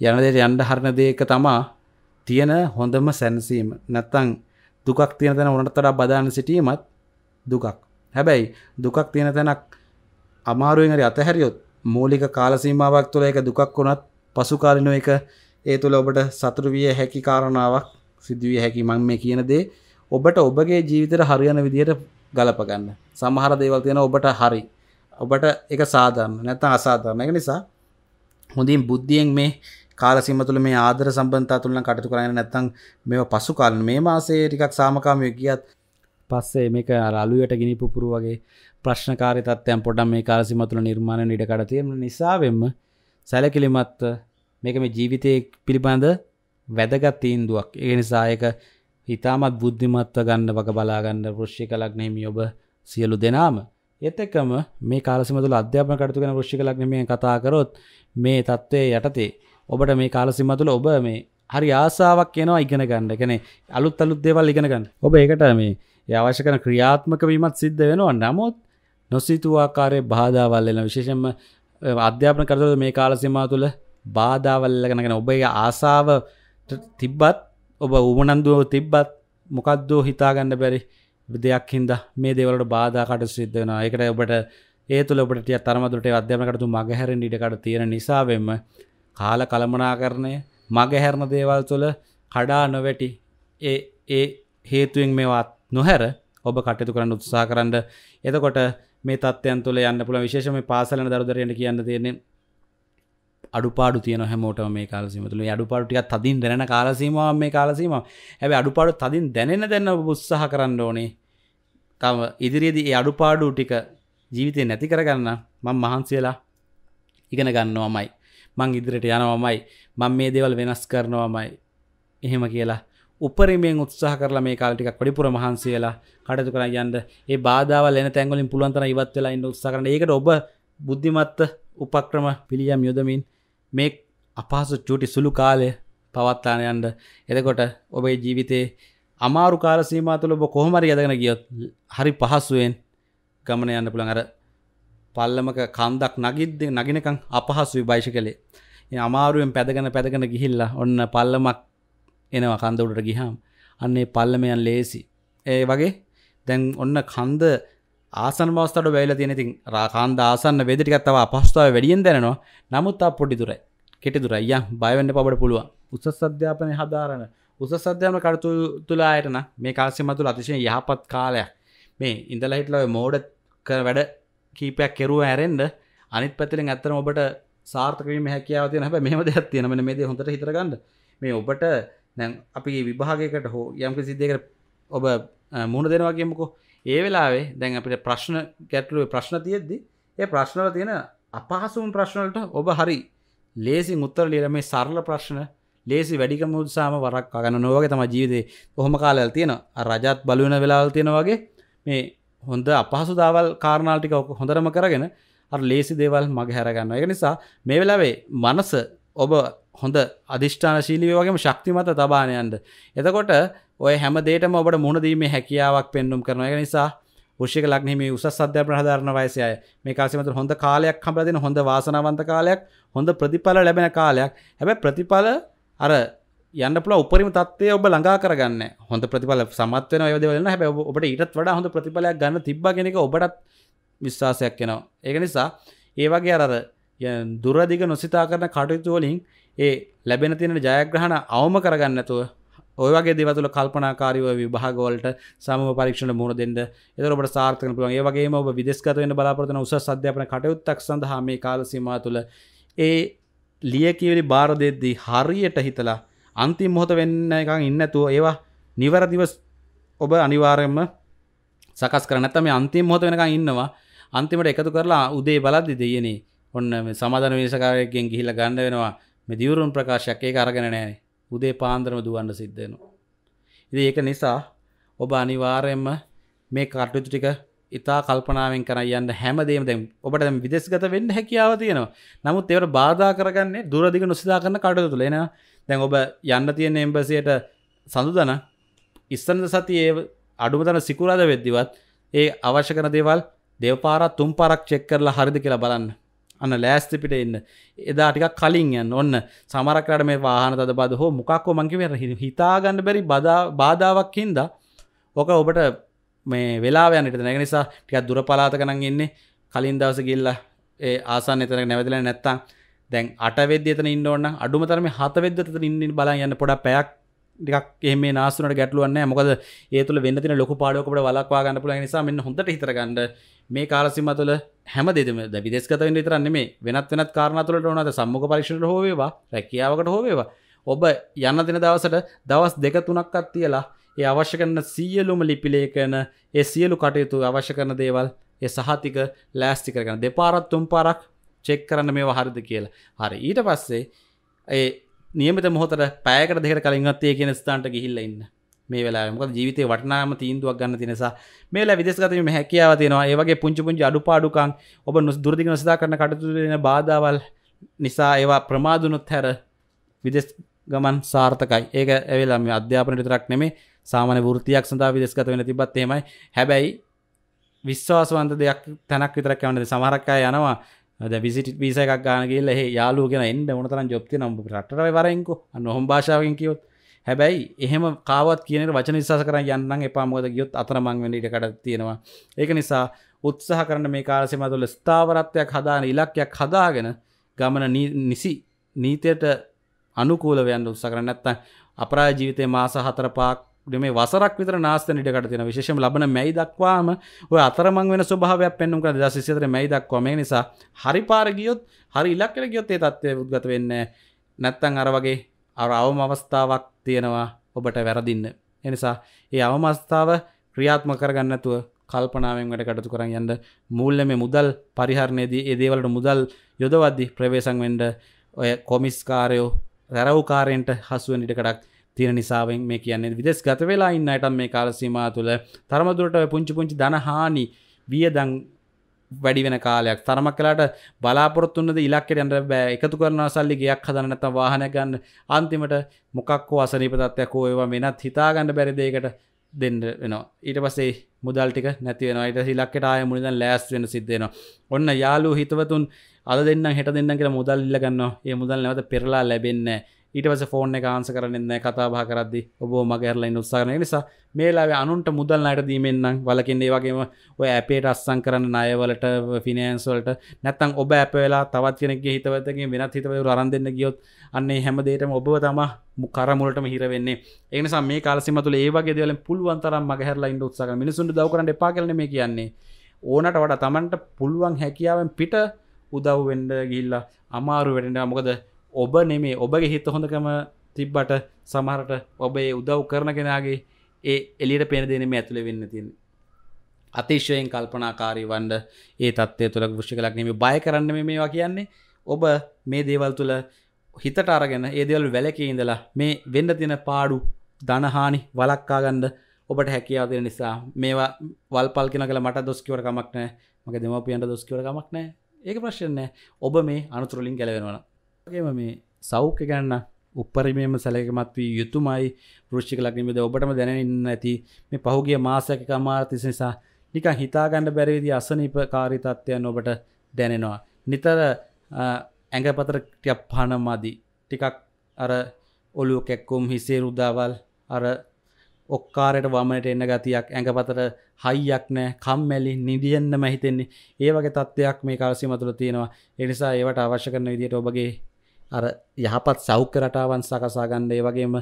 යන දෙයට යන්න හරින දේ එක තමා තියෙන හොඳම සැනසීම. නැත්තම් දුකක් තියෙන තැන උනට වඩා බදාන සිටීමත් දුකක්. හැබැයි දුකක් තියෙන තැනක් අමාරුවෙන් හරි අතහැරියොත් මූලික කාලසීමාවක් තුළ එක දුකක් වුණත් පසුකාලින එක ඒ තුළ ඔබට සතුරුවිය හැකි කාරණාවක් සිදුවිය හැකි මං මේ කියන දේ ඔබට ඔබගේ ජීවිතයට හරියන විදියට ගලපගන්න සමහර දේවල් තියෙන ඔබට හරි ඔබට එක සාධරන්න නැත්තම් අසාධරණ එක නිසා හොඳින් බුද්ධියෙන් මේ කාලසිම තුළ මේ ආදර සම්බන්ධතා තුළන කටතු කරන්න නැත්තං මෙ පසු කල්න් මේ මාසේ ටිකක් සාමකාමය ගියත් පස්සේ මේක අරලුයට ගිනිපුපුරු වගේ ප්‍රශ්නකාරි තත්වයන් පොඩම් මේ කාලසිමතුළ නිර්මාණය නිඩකඩ තියෙන නිසාවෙන්ම සැලකිලිමත් මේක මේ ජීවිතය පිළිබඳ වැදගත් තීන්දුවක් ඒ නිසායක හිතාමත් බුද්ධිමත්ව ගන්න වක බලාගන්න ෘෂ්ි කලක් නෙමි ඔබ සියලු දෙනාම එත් එකම මේ කාලසිමතුළ අධ්‍යාපන කටතුගෙන ෘෂ්ි කලක් නෙමේ කතාකරොත් මේ තත්ත්වය යටතේ ඔබට මේ කාලසිමතුළ ඔබ මේ හරි ආසාාවක් කියනවා ඉගෙන ගන්න කැනෙ අලුත් අලුත් දේවල් ඉගෙනගන්න ඔබ ඒකට මේ යවශ්‍ය කන ක්‍රියාත්මක වීමත් සිද්ධ වෙනවා නමුත් නොස්සිතුවාකාරය බාධාවල්ලන විශේෂම අධ්‍යාපන කරතුද මේ කාලසිමා තුළ බාධාවල්ලගෙනගෙන ඔබේ ආසාාව තිබ්බත් ඔබ උමනන්දුව තිබ්බත් මොකක්දෝ හිතාගන්න බැරි දෙයක් හින්ද මේ දෙවලට බාධකට සිද්ධ වෙන එකට ඔබට ඒ තුළ ඔබට තිය තරමදුට අධ්‍යමකටතු මගහැර ඉඩකට තියෙන නිසාවෙන්ම කාල කළමනා කරණය මගහැරණ දේවල් තුළ කඩා නොවැටි ඒ ඒ හේතුවෙන් මේවත් නොහැර ඔබ කටයුතු කරන්න උත්සා කරන්න එතකොට මේ තත්යන් තුළ යන්න පුළ විශේෂම පාසලන දරුදරයට කියන්න තියන්නේ අඩුපාඩු තියන හැමෝට මේ කාලසීම තුළ අඩුපාඩුටික තදින් දැන කාලසීම මේ කාලසීම ඇැ අඩුපාඩු තදින් දැනෙන දෙන්න උත්සාහ කරන්න ඕනේ තම ඉදිරියේදී ඒ අඩුපාඩු ටික ජීවිතය නැති කරගන්න මං මහන්සියලා ඉගෙන ගන්නවාමයි මං ඉදිරිට යනවාමයි මං මේ දේවල් වෙනස් කරනවාමයි එහෙම කියලා උපරිමෙන් උත්සාහ කරලා මේ කාලටික පඩිපුර මහන්සේලා කටතු කර යන්න ඒ බාධාවල එන තැන්ගලින් පුළුවන්තර ඉවත් වෙලා ඉන්න උත්සාහ කරන ඒකට ඔබ බුද්ධිමත්ත උපක්‍රම පිළියම් යොදමින් මේ අපහසු චුටි සුළු කාලය පවත්තාන යන්න එතකොට ඔබේ ජීවිතේ අමාරු කාල සීමා තුළ ඔබ කොහොමරි යදගෙන ගියොත් හරි පහසුවෙන් ගමන යන්න පුළන් අර පල්ලමක කන්දක් නගිද්ද නගෙනකං අපහසුයි භයිශ කළේ අමාරුවෙන් පැදගෙන පැදගෙන ගිහිල්ලා ඔන්න පල්ලමක් එනවා කන්ද උඩට ගිහාම් අන්නේ පල්ලමයන් ලේසි ඒ වගේ දැන් ඔන්න කන්ද ආසන මස්තට වැල තියෙනති රාකාන්ද ආසන්න වෙදිටිකත්තව අපස්ථාව වැඩියෙන් දැනවා නමුත් අප පොඩි දුරයි කෙටි දුරයි ය බයවන්න පබට පුළුවන් උසස් අධ්‍යාපනය හදාරණ උසස් අධ්‍යාපන කරතු තුලායටන මේ කාසි මතුළ අතිශය යහපත් කාලයක් මේ ඉඳලා හිටලව මෝඩ කර වැඩ කීපයක් කෙරුව ඇරෙන්ඩ අනිත් පැතිලින් ඇත්තන ඔබට සාර්ථකීම හැකියාව තිය හැබ මෙම දෙයක් තියෙනමන මේ හොඳට හිතරගන්න මේ ඔබට දැන් අපි විභාගකට හෝ යම් සිද්ධකට ඔබ මුණ දෙනවා කියමුකෝ ඒ වෙලාවේ දැන් අපිට ප්‍රශ්න ගැටලුව ප්‍රශ්න තියෙද්දි ඒ ප්‍රශ්නව තියෙන අපහසුම් ප්‍රශ්නලට ඔබ හරි ලේසි මුත්තර ලියල මේ සරල ප්‍රශ්න ලේසි වැඩික මුදසාම වරක් අගන්න නොවගේ තම ජීවිතේ කොහොම කාලල් තියෙන රජත් බලුවන වෙලාල් තියෙන වගේ මේ හොඳ අපහසු දාවල් කාරණාල්ටික ඔක හොඳරම කරගෙන අ ලේසි දේවල් මග හැරගන්න එක නිසා මේ වෙලාවේ මනස ඔබ හොඳ අධිෂ්ඨානශීලී වගේම ශක්තිමත තබානයන්ට. එතකොට ඔය හැමදේටම ඔබට මුණදීමේ හැකියාවක් පෙන්නුම් කරන එක නිසා ෘෂික ලග්නෙම උසස් අධ්‍යාපන හදාරන වයසේ අය මේ කාසිමත හොඳ කාලයක් හම්බලා දෙන හොඳ වාසනාවන්ත කාලයක් හොඳ ප්‍රතිඵල ලැබෙන කාලයක් හැබැයි ප්‍රතිඵල අර යන්න පුළුවන් උපරිම தත්ත්වය ඔබ ළඟා කරගන්න හොඳ ප්‍රතිඵල සමත් වෙන ඔය දේවල් නෑ හැබැයි ඔබට ඊටත් වඩා හොඳ ප්‍රතිඵලයක් ගන්න තිබ්බා කියන එක ඔබටත් විශ්වාසයක් එනවා ඒක නිසා ඒ වගේ අර දුරදිග නොසිතා කරන කටයුතු වලින් ඒ ලැබෙන තියෙන ජයග්‍රහණ අවම කරගන්නතුව ඔය වගේ දෙවතුල කල්පනාකාරීව විභාගවලට සමව පරීක්ෂණ මුහුණ දෙන්න. ඒතරොබට සාර්ථක වෙන පුළුවන්. ඒ වගේම ඔබ විදේශගත වෙන්න බලාපොරොත්තු වන උසස් අධ්‍යාපන කටයුත්තක් සඳහා මේ කාල සීමාව තුළ ඒ ලියකියවිලි බාර දෙද්දී හරියට හිතලා අන්තිම මොහොත වෙන්න එකන් ඉන්න නැතුව ඒවා නිවැරදිව ඔබ අනිවාර්යයෙන්ම සකස් කරන්න නැත්නම් මේ අන්තිම මොහොත වෙනකන් ඉන්නවා. අන්තිමට එකතු කරලා උදේ බලද්දි දෙයනේ ඔන්න සමාධන විශකාරයකෙන් ගිහිල්ලා ගන්න වෙනවා මේ දිවරුන් ප්‍රකාශයක් ඒක අරගෙන නෑනේ උදේ පාන්දරම දුවන්න සිද්ධ වෙනවා. ඉතින් ඒක නිසා ඔබ අනිවාර්යයෙන්ම මේ කටයුතු ටික ඉතා කල්පනාවෙන් කරන් යන්න හැමදේම දැන් ඔබට දැන් විදේශගත වෙන්න හැකියාව තියෙනවා. නමුත් ඒවට බාධා කරගන්නේ දුරදිග නොසිතා කරන කටයුතු තුළ. එනවා දැන් ඔබ යන්න තියෙන එම්බසියට සඳුදන ඉස්සනද සතියේ අඩුම තන සිකුරාද වෙද්දිවත් ඒ අවශ්‍ය කරන දේවල් දෙවපාරක් තුන් පාරක් චෙක් කරලා හරිද කියලා බලන්න. අන්න ලෑස්තිපිට එන්න එදා ටිකක් කලින් යන්න ඔන්න සමරකට මේ වාහන තද බද හෝ මොකක්කෝ මංකිවෙර හිතාගන්න බැරි බදා බාධාවක් හින්ද ඕක ඔබට මේ වෙලා යනට නැග නිසා ටිකත් දුර පලාතකනන් එන්නේ කලින් දවස ගිල්ල ඒ ආසන් එතන නැවතිල නැත්තං දැන් අටවෙද එතන ඉන්න ඔන්න අඩුමතරම හතවෙද තන ඉන්න බලා යන්න පොඩ පැයක් ක් මේ නාසුනට ගැටලුවන්න මොකද ඒතුළ වෙන්න තින ලොක පාඩකට වලක්වා ගන්න පුල නිසා මෙන්න හොඳට හිතරගන්න මේ කාලසිම තුළ හැම දෙම ද විදෙස්කත විතරන්න මේ වෙනත් වෙනත් කාරණතුලට ඕනද සම්මක පරික්ෂණට හෝවේවා රැකියාවකට හෝවේවා ඔබ යන්න දෙන දවසට දවස් දෙක තුනක්කත් තියලා ඒ අවශ්‍ය කරන සියලුම ලිපිලේකන ඒ සියලු කටයුතු අවශ්‍ය කරන දේවල් ඒ සහතික ලෑස්ති කරගන්න දෙපාරත් තුම් පාරක් චෙක් කරන්න මේ හරිද කියලා හරි ඊට පස්සේ ඒ නියමත මොහොතර පෑකට දෙකට කලින්ගත්තය කියෙන ස්ථාන්ට ගිහිල්ල ඉන්න මේ වෙලාමක ජීවිත වටනාම තීන්දුවක් ගන්න තිනෙසා මේලා විදෙස්ගතීම හැකියාව තියෙනවා ඒවගේ පුංචි පුංචි අඩු පාඩුකං ඔබ නොස් දුරදිග නසදා කරන කටතුරෙන බාධාවල් නිසා ඒවා ප්‍රමාදුනොත් හැර විදෙස් ගමන් සාර්ථකයි ඒක ඇවෙලාම අධ්‍යාපනට තරක් නෙමේ සාමන ෘතියක් සඳහා විදෙස්ගත වෙන තිබත් ඒමයි හැබැයි විශ්වාසවන්ත දෙයක් තැනක් විතරක් යවනද සමහරක්කා යනවා ද විසිට පිස එකක් ගාන කියල යාලු ගෙන එන්න ඕනතරන් ජොප්ති නම් රටර වරෙන්කු නොහොම් භාෂාවෙන් කිවොත් හැබැයි එහෙම කාවත් කියන වචන නිසාස කර යන්න එපාමෝද ගියොත් අතරමං වනිට කට තියෙනවා ඒක නිසා උත්සාහ කරන මේ කාරසිම තුළ ස්ථාවරත්වයක් හදාන ඉලක්යක් හදාගෙන ගමන නිසි නීතයට අනුකූලවයන් උත්ස කරන්න ඇත්ත අපරා ජීවිතය මාස හතරපාක් මේ වසරක් විතර නාස්තන ඉඩකට තියෙන විශේෂම ලබන මැයි දක්වාම ඔය අතරමං වෙන ස්වභාවයක් පෙන්වුම් කරන 2023 මැයි දක්වා මේ නිසා හරි පාර ගියොත් හරි ඉලක්කයට ගියොත් ඒ தත්ත්වය උද්ගත වෙන්නේ නැත්නම් අර වගේ අර අවම අවස්ථාවක් තියෙනවා ඔබට වැරදින්න. ඒ නිසා මේ අවම අවස්ථාව ක්‍රියාත්මක කරගන්න නැතුව කල්පනාවෙන් වැඩ කටයුතු කරන් යන්න මූල්‍ය මේ මුදල් පරිහරණයේදී ඒ දේවල්ට මුදල් යොදවද්දී ප්‍රවේශම් වෙන්න ඔය කොමිස්කාරයෝ රැරව්කාරයන්ට හසු වෙන ඉඩකඩක් තියෙන නිසාවෙන් මේ කියන්නේ විදෙස් ගත වෙලා ඉන්නට මේ කාලසීමා තුළ තරමදුරට පුංචි පුංචි දනහානි වියදං වැඩි වෙන කාලයක් තරමක් කලාට බලාපොරොත්තුන්නද ඉලක්කට යන්න බෑ එකතු කරන සල්ලි ගයක් හදන්න නැත්නම් වාහනයක් ගන්න අන්තිමට මොකක් හෝ අසනීප තත්ත්වයක් හෝ ඒවා වෙනත් හිතා ගන්න බැරි දෙයකට දෙන්න වෙනවා ඊට පස්සේ මුදල් ටික නැති වෙනවා ඊට ඉලක්කට ආය මුලින්ම ලෑස් වෙන සිද්ධ වෙනවා ඔන්න යාළුවෝ හිතවතුන් අද දෙන්නම් හෙට දෙන්නම් කියලා මුදල් ඉල්ල ගන්නවා ඒ මුදල් නැවත පෙරලා ලැබෙන්නේ නැහැ ඊටවස ෆෝර්න කාන්ස කරන්න කතාබා කරදදි ඔබෝ මගේරලයින් උත්සාරන නිසා මේලාවේ අනුන්ට මුදල් අයට දීමෙන්න්නම් වලකින්නේ වගේම ඔය ඇපේට අස්සං කරන්න අයවලට ෆිනෑන්ස්වලට නැත්තන් ඔබ ඇපවෙලා තවත් කෙනෙගේ හිතවතගේ වෙනත් හිතවරු අරන් දෙන්න ගියොත් අන්නේ හැමදේටම ඔබ තම කරමුලටම හිරවෙන්නේ එනිසා මේ කාලසිමතුල ඒවගේ දවල පුළුවන්තරම් මගහැරලයින් උත්සාක මිනිසුන් දවකරට පාකරන මේ කියන්නේ ඕනට වට තමන්ට පුළුවන් හැකියාවෙන් පිට උදව් වෙන්ඩ ගිල්ලා අමාරු වැඩට මොකද ඔබ නෙමේ ඔබගේ හිත හොඳකම තිබ්බට සමහරට ඔබේ උදව් කරන කෙනගේ ඒ එලියට පෙන දෙනම ඇතුළ වෙන්න තින් අතිශයෙන් කල්පනාකාරී වන්ඩ ඒ තත්වය තුළ ගෘෂි කලක් නෙම බය කරන්න මේවා කියන්නේ ඔබ මේ දේවල් තුළ හිතට අරගෙන ඒදවල් වැලක ඉඳලා මේ වෙන්න තින පාඩු දනහානි වලක්කාගන්ඩ ඔබට හැකියාව දෙන නිසා මේවා වල්පල් කෙන කළ මට දොස්කිවර කමක් නෑ මගේ දෙමපියන්ට දොස්කිවර කමක් නෑ ඒක ප්‍රශ්නය ඔබ මේ අනුතුරලින් ගැලවෙනවා ගේම මේ සෞඛ්‍ය ගන්න උපරිමයම සැලකමත් වී යුතුමයි පෘෂ්ික ලක්නීමද ඔබටම දැනන්න ඇති මේ පහුගේ මාසයක අමාර්තිස නිසා නික හිතාගණඩ බැරිවිදි අසනීප කාරිතත්වයන් ඔබට දැනෙනවා. නිතර ඇඟපතරටය පනමදී ටිකක් අර ඔලු කැක්කුම් හිසේ රුද්දාවල් අර ඔක්කාරයට වමනට එන්න ගතියක් ඇඟපතර හයියක් නෑ කම්මැලි නිදියන්න මැහිතෙන්නේ ඒ වගේ තත්ත්වයක් මේ කාලසි මතුළ තියෙනවා එනිසා ඒවට අවශ්‍ය කරන විදියට ඔබගේ අර යහපත් සෞඛ්‍ය රටාවන් සකසා ගන්න ඒ වගේම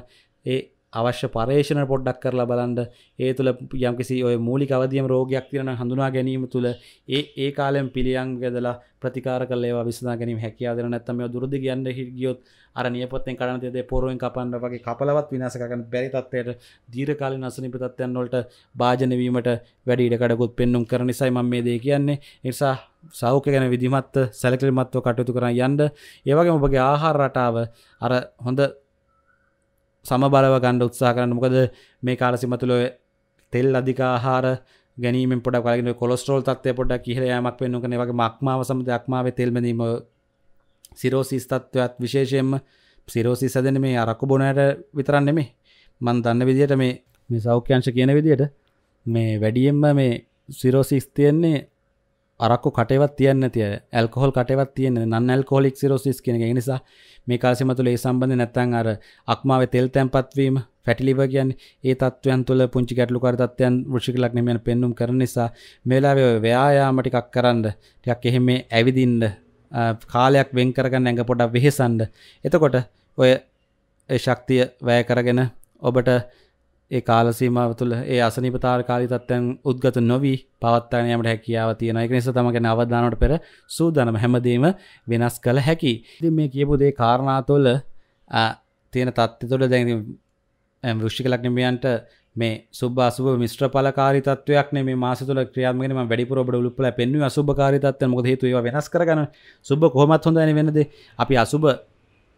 ඒ අවශ්‍ය පර්ේෂණ පොඩ්ඩක් කරලා බලන්ඩ ඒ තුළ යම්කිසි ඔය මූලි අවදියම් රෝගයක් තිරන හඳුනා ගැනීම තුළ ඒ ඒ කාලෙන් පිළියන් ගෙදලා ප්‍රතිකාර කලේ විසනා ගැනීම හැකියාදර නැත්තම දුරදි ගන්න හිටියොත් අර නියපොත්තෙන් කරනතිද පොරුවෙන් කපන්න වගේ කපලවත් විනාසකන බැරිතත්වයට දීරකාල නසනි පිතත්වයන් වොලට භාජනවීමට වැඩි ඉඩකඩකුත් පෙන්නුම් කර නිසයි මම මේ දේ කියන්නේ නිසා සෞඛ්‍ය ගැන විදිමත් සැලකිලිමත්ව කටයුතු කරන්න යන්ඩ ඒවගේ ඔබගේ ආහාර රටාව අර හොඳ සම බලව ගණ්ඩ උත්සා කරන්න මොකද මේ කාලසිම තුළ තෙල් අධිකාහාර ගැනීම පොඩ කලගෙන කොස්ටරෝල් තත්ය පොඩ කියහරයමක් වෙන්නුක වගේ මක්මාව සම දක්මාව තෙල්බඳීම සිරෝසිස් තත්ත්වයක්ත් විශේෂයෙන්ම සිරෝසි සදන මේ අරක්කු බොනයට විතරන්නෙමේ මන් දන්න විදිහට මේ මේ සෞඛ්‍යංශ කියන විදියට මේ වැඩියෙන්ම මේ සිරෝසිස් තියෙන්නේ අරක්කු කටවත් තියන්න තිය ඇල්කොල් කටවත් තියන නන් ඇල්කෝලික් සිරෝසිස් කියන නිසා මේ කාසිම තුළ ඒ සම්බඳධ නැත්තන් අර අක්මාව තෙල් තැන්පත්වීම ෆැටිලිව කියන් ඒ තත්වයන් තුළ පුංචි ගැටලුකර තත්වයන් ෘෂිකලක් නෙමෙන පෙන්නුම් කරන නිසා මේලාව ව්‍යයාමටිකක් කරන්න ටයක් එහෙම මේ ඇවිදින්ඩ කාලයක් වෙන් කරගන්න ඇඟ පොඩක් වෙහෙසන්ඩ එතකොට ඔය ශක්තිය වැය කරගෙන ඔබට ඒ කාලසීමාව තුළ ඒ අසනිපතාරකාරී තත්ත්වයන් උද්ගත නොවී පවත්වාගෙන යාමට හැකියාව තියෙන එක නිසා තමයි කියන්නේ අවධානයට පෙර සූදානම් හැමදේම වෙනස් කළ හැකි. ඉතින් මේ කියපු දේ කාරණා තුළ තියෙන தත්ත්ව තුළ දැන් ඉතින් වෘශ්චික ලග්නමයන්ට මේ සුබ අසුබ මිශ්‍ර ඵලකාරී තත්වයක් නේ මේ මාසය තුළ ක්‍රියාත්මක වෙන මම වැඩිපුර ඔබට උලුප්පලා පෙන්වුවේ අසුබකාරී තත්ත්වයන් මොකද හේතුව ඒවා වෙනස් කරගන්න සුබ කොහොමත් හොඳයිනේ වෙනදේ අපි අසුබ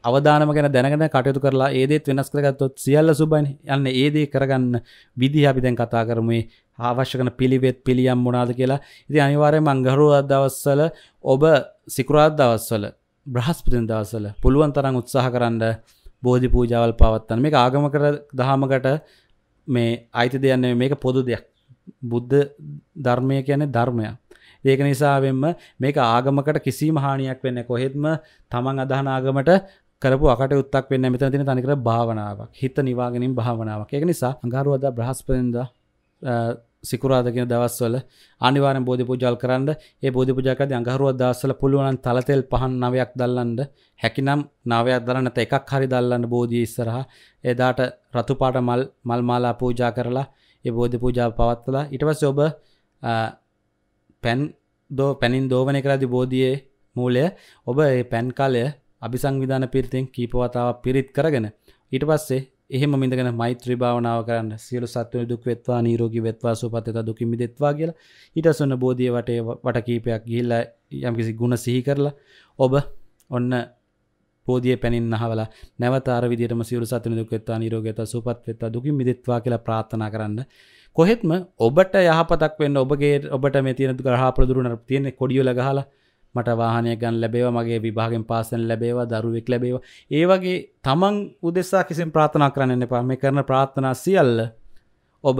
අවධානම ගැන දැනගෙන කටයුතු කරලා ඒදේත් වෙනස් කරගත්තොත් සියල්ල සුබයින් යන්න ඒදේ කරගන්න විදි අපි දැන් කතා කරමුේ ආවශ්‍යකන පිළිවෙත් පිළියම් මොනාද කියලා ඉති අනිවාරය මංගරුව අදවස්සල ඔබ සිකුරාත් දවස්වල බ්‍රහස්පතින් දවසල පුළුවන් තරං උත්සාහ කරන්න බෝධි පූජාවල් පවත්තන් මේ ආගම කර දහමකට මේ අයිති දෙයන්න මේක පොදු දෙයක් බුද්ධ ධර්මය කියන්නේ ධර්මයක් ඒක නිසාවෙන්ම මේක ආගමකට කිසි මහානියක් වෙන්න කොහෙත්ම තමන් අදහන ආගමට කරපු අකටයුත්තක් වෙන්න මෙතන තින තනිකර භාවනාවක් හිත නිවාගෙනින් භාවනාවක් ඒක නිසා අඟරුවද බ්‍රහස්පතින්ද සිකුරාද කියන දවස්වල අනිවාරෙන් බෝධි පූජාල් කරන්න ඒ බෝධි පූජාකදී අඟහරුවක් දවස්වල පුළුවන් තලතෙල් පහන් නවයක් දල්ලන්න හැකිනම් නවයක් දරන්න නැත්නම් එකක් හරි දල්ලන්න බෝධිය ඉස්සරහා එදාට රතු පාට මල් මල් මාලා පූජා කරලා ඒ බෝධි පූජාව පවත්වලා ඊට පස්සේ ඔබ පැන් දෝ පැනින් දෝවනය කරදී බෝධියේ මූලය ඔබ ඒ පැන් කාලය අභිසංවිධාන පිරිතෙන් කීප වතාවක් පිරිත් කරගෙන ඊට පස්සේ එහෙම මිඳගෙන මෛත්‍රී භාවනාව කරන්න සියලු සත්වන දුක් වෙත්වා නිරෝගී වෙත්වා සුවපත් වෙත්වා දුකින් මිදෙත්වා කියලා ඊට සොන්න බෝධිය වටේ වට කීපයක් ගිහිල්ලා යම්කිසි ಗುಣ සිහි කරලා ඔබ ඔන්න බෝධිය පැනින් අහවලා නැවත අර විදිහටම සියලු සතුන දුක් වෙත්වා නිරෝගී වෙත්වා සුවපත් වෙත්වා දුකින් මිදෙත්වා කියලා ප්‍රාර්ථනා කරන්න. කොහෙත්ම ඔබට යහපතක් වෙන්න ඔබගේ ඔබට මේ තියෙන දුක රහා ප්‍රදුරුණ තියෙන කොඩියල ගහලා මට වාහනය ගන්න ලැබේව මගේ විභාගෙන් පාසන ලැබේවා දරුවෙක් ලැබේවා ඒවගේ තමන් උදෙසා කිසිම් ප්‍රාථනා කරන්න එපා මේ කරන ප්‍රාථනා සියල්ල ඔබ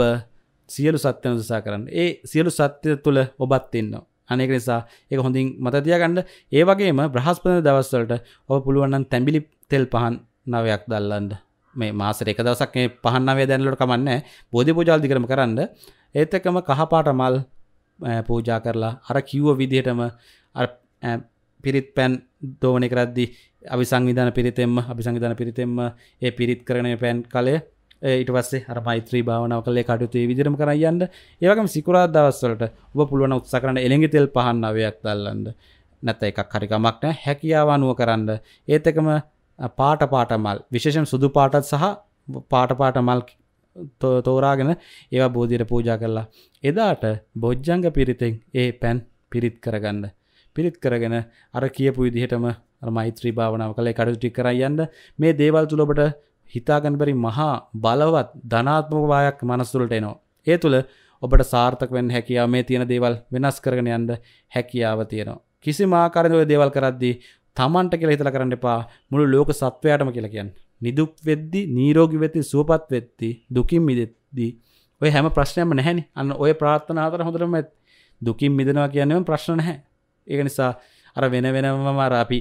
සියලු සත්‍යන දෙසා කරන්න ඒ සියලු සත්‍ය තුළ ඔබත් ඉන්නවා අනෙක නිසා එක හොඳින් මතතියගන්න ඒවගේම බ්‍රහස්පන දවස්වලට ඔ පුළුවන්න්න තැබිලි තෙල් පහන් නවයක් දල්ලන්ද මේ මාසර එක දවසක් මේ පහන්නාවේ දැනලට කමන්න බෝධි පූජාල්දි කරම කරන්න ඒත් එකම කහපාට මල් පූජා කරලා අර කිව්ව විදිහටම පිරිත් පැන් දෝනය කරද්දි අපි සංවිධාන පිරිතෙම අපි සංවිධාන පිරිතෙම ඒ පිරිත් කරන පැන් කලය ඊට පස්සේ අර මෛත්‍රී භාවනාව කළේ කටයුතු විදිරම කරයන්න ඒවකම සිකුරා දවස්වලට ඔබ පුළුවන් උත්සා කරන එළඟි තෙල් පහන් අවයක් දල්ලන්න නැත එකක් හරිකමක් නෑ හැකියාව අනුව කරන්න ඒත් එකම පාට පාටමල් විශේෂන් සුදු පාටත් සහ පාට පාටමල් තෝරාගෙන ඒවා බෝධීර පූජා කරලා එදාට බොජ්ජංග පිරිතෙන් ඒ පැන් පිරිත් කරගන්න පිරිත් කරගෙන අර කියපු විදිහටම මෛත්‍රී භාවනාව කළේ කටයුතු කර යන්න මේ දේවල් තුල ඔබට හිතාගන්න බැරි මහා බලවත් ධනාත්මක වායක් මනස තුළට එනවා. ඒ තුල ඔබට සාර්ථක වෙන්න හැකියාව මේ තියෙන දේවල් වෙනස් කරගෙන යන්න හැකියාව තියෙනවා. කිසිම ආකාරයක ඔය දේවල් කරද්දී තමන්ට කියලා හිතලා කරන්න එපා මුළු ලෝක සත්වයාටම කියලා කියන්නේ. නිදුක් වෙද්දි නීරෝගී වෙද්දි සුවපත් වෙද්දි දුකින් මිදෙද්දි ඔය හැම ප්‍රශ්නයක්ම නැහැනේ. අන්න ඔය ප්‍රාර්ථනා අතර හොඳටම දුකින් මිදෙනවා කියන්නේ ප්‍රශ්න නැහැ. ඒ නිසා අර වෙන වෙනම අරාපි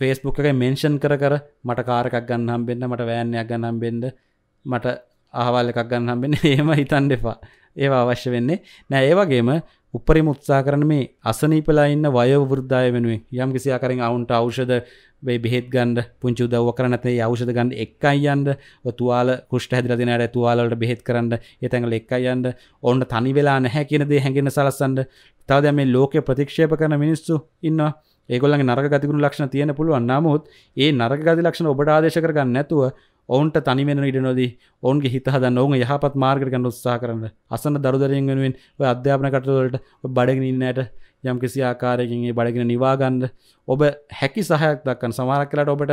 ෆේස්බුක් එක මෙන්ෂන් කර කර මට කාරකක් ගන්න හම්බෙන්න්න මට වෑන්යක් ගන්න හම්බෙන්ද මට අහවල් එකක් ගන්න හම්බෙන්න ඒම (laughs) හිතන් දෙපා ඒ අවශ්‍ය වෙන්නේ නෑ ඒවගේම උපරි මුත්සා කරන මේ අසනීපලා ඉන්න වයවෘද්ධය වෙනුවේ යම් කිසි අකරින් අවුන්ට අවෂද බෙහෙත් ගන්ඩ පුංචි උදව කරනතේ අවෂද ගන්න එක්කයි යන්ඩ තුවාල කෘෂ්ට හැදිරදිනට තුවාලට බෙහෙත් කරන්න එතැඟල එක්කයි යන්ඩ ඔන්න තනි වෙලා නැහැ කියනදේ හැඟෙන සලස්සන්ඩ තවද මේ ලෝක ප්‍රතික්ෂේප කරන මිනිස්සු ඉන්නවා ඒගොල්ලන් නරක ගතිකුණු ලක්ෂණ තියෙන පුළුවන් නමුත් ඒ නරක ගති ලක්ෂණ ඔබට ආදේශ කරගන්න නැතුව ඔවුන්ට තනිවෙන ඉඩ නොදී ඔවුන්ගේ හිත හදන්න ඔවුන් යහපත් මාර්ගයට ගන්න උත්සාහ කරන්න අසන්න දරුදරයෙන් වෙනුවෙන් ඔය අධ්‍යාපන කටයුතුවලට බඩගෙන ඉන්නට යම් කිසි ආකාරයකින් ඒ බඩගෙන නිවාගන්න ඔබ හැකි සහයක් දක්කන් සමහරක් කලට ඔබට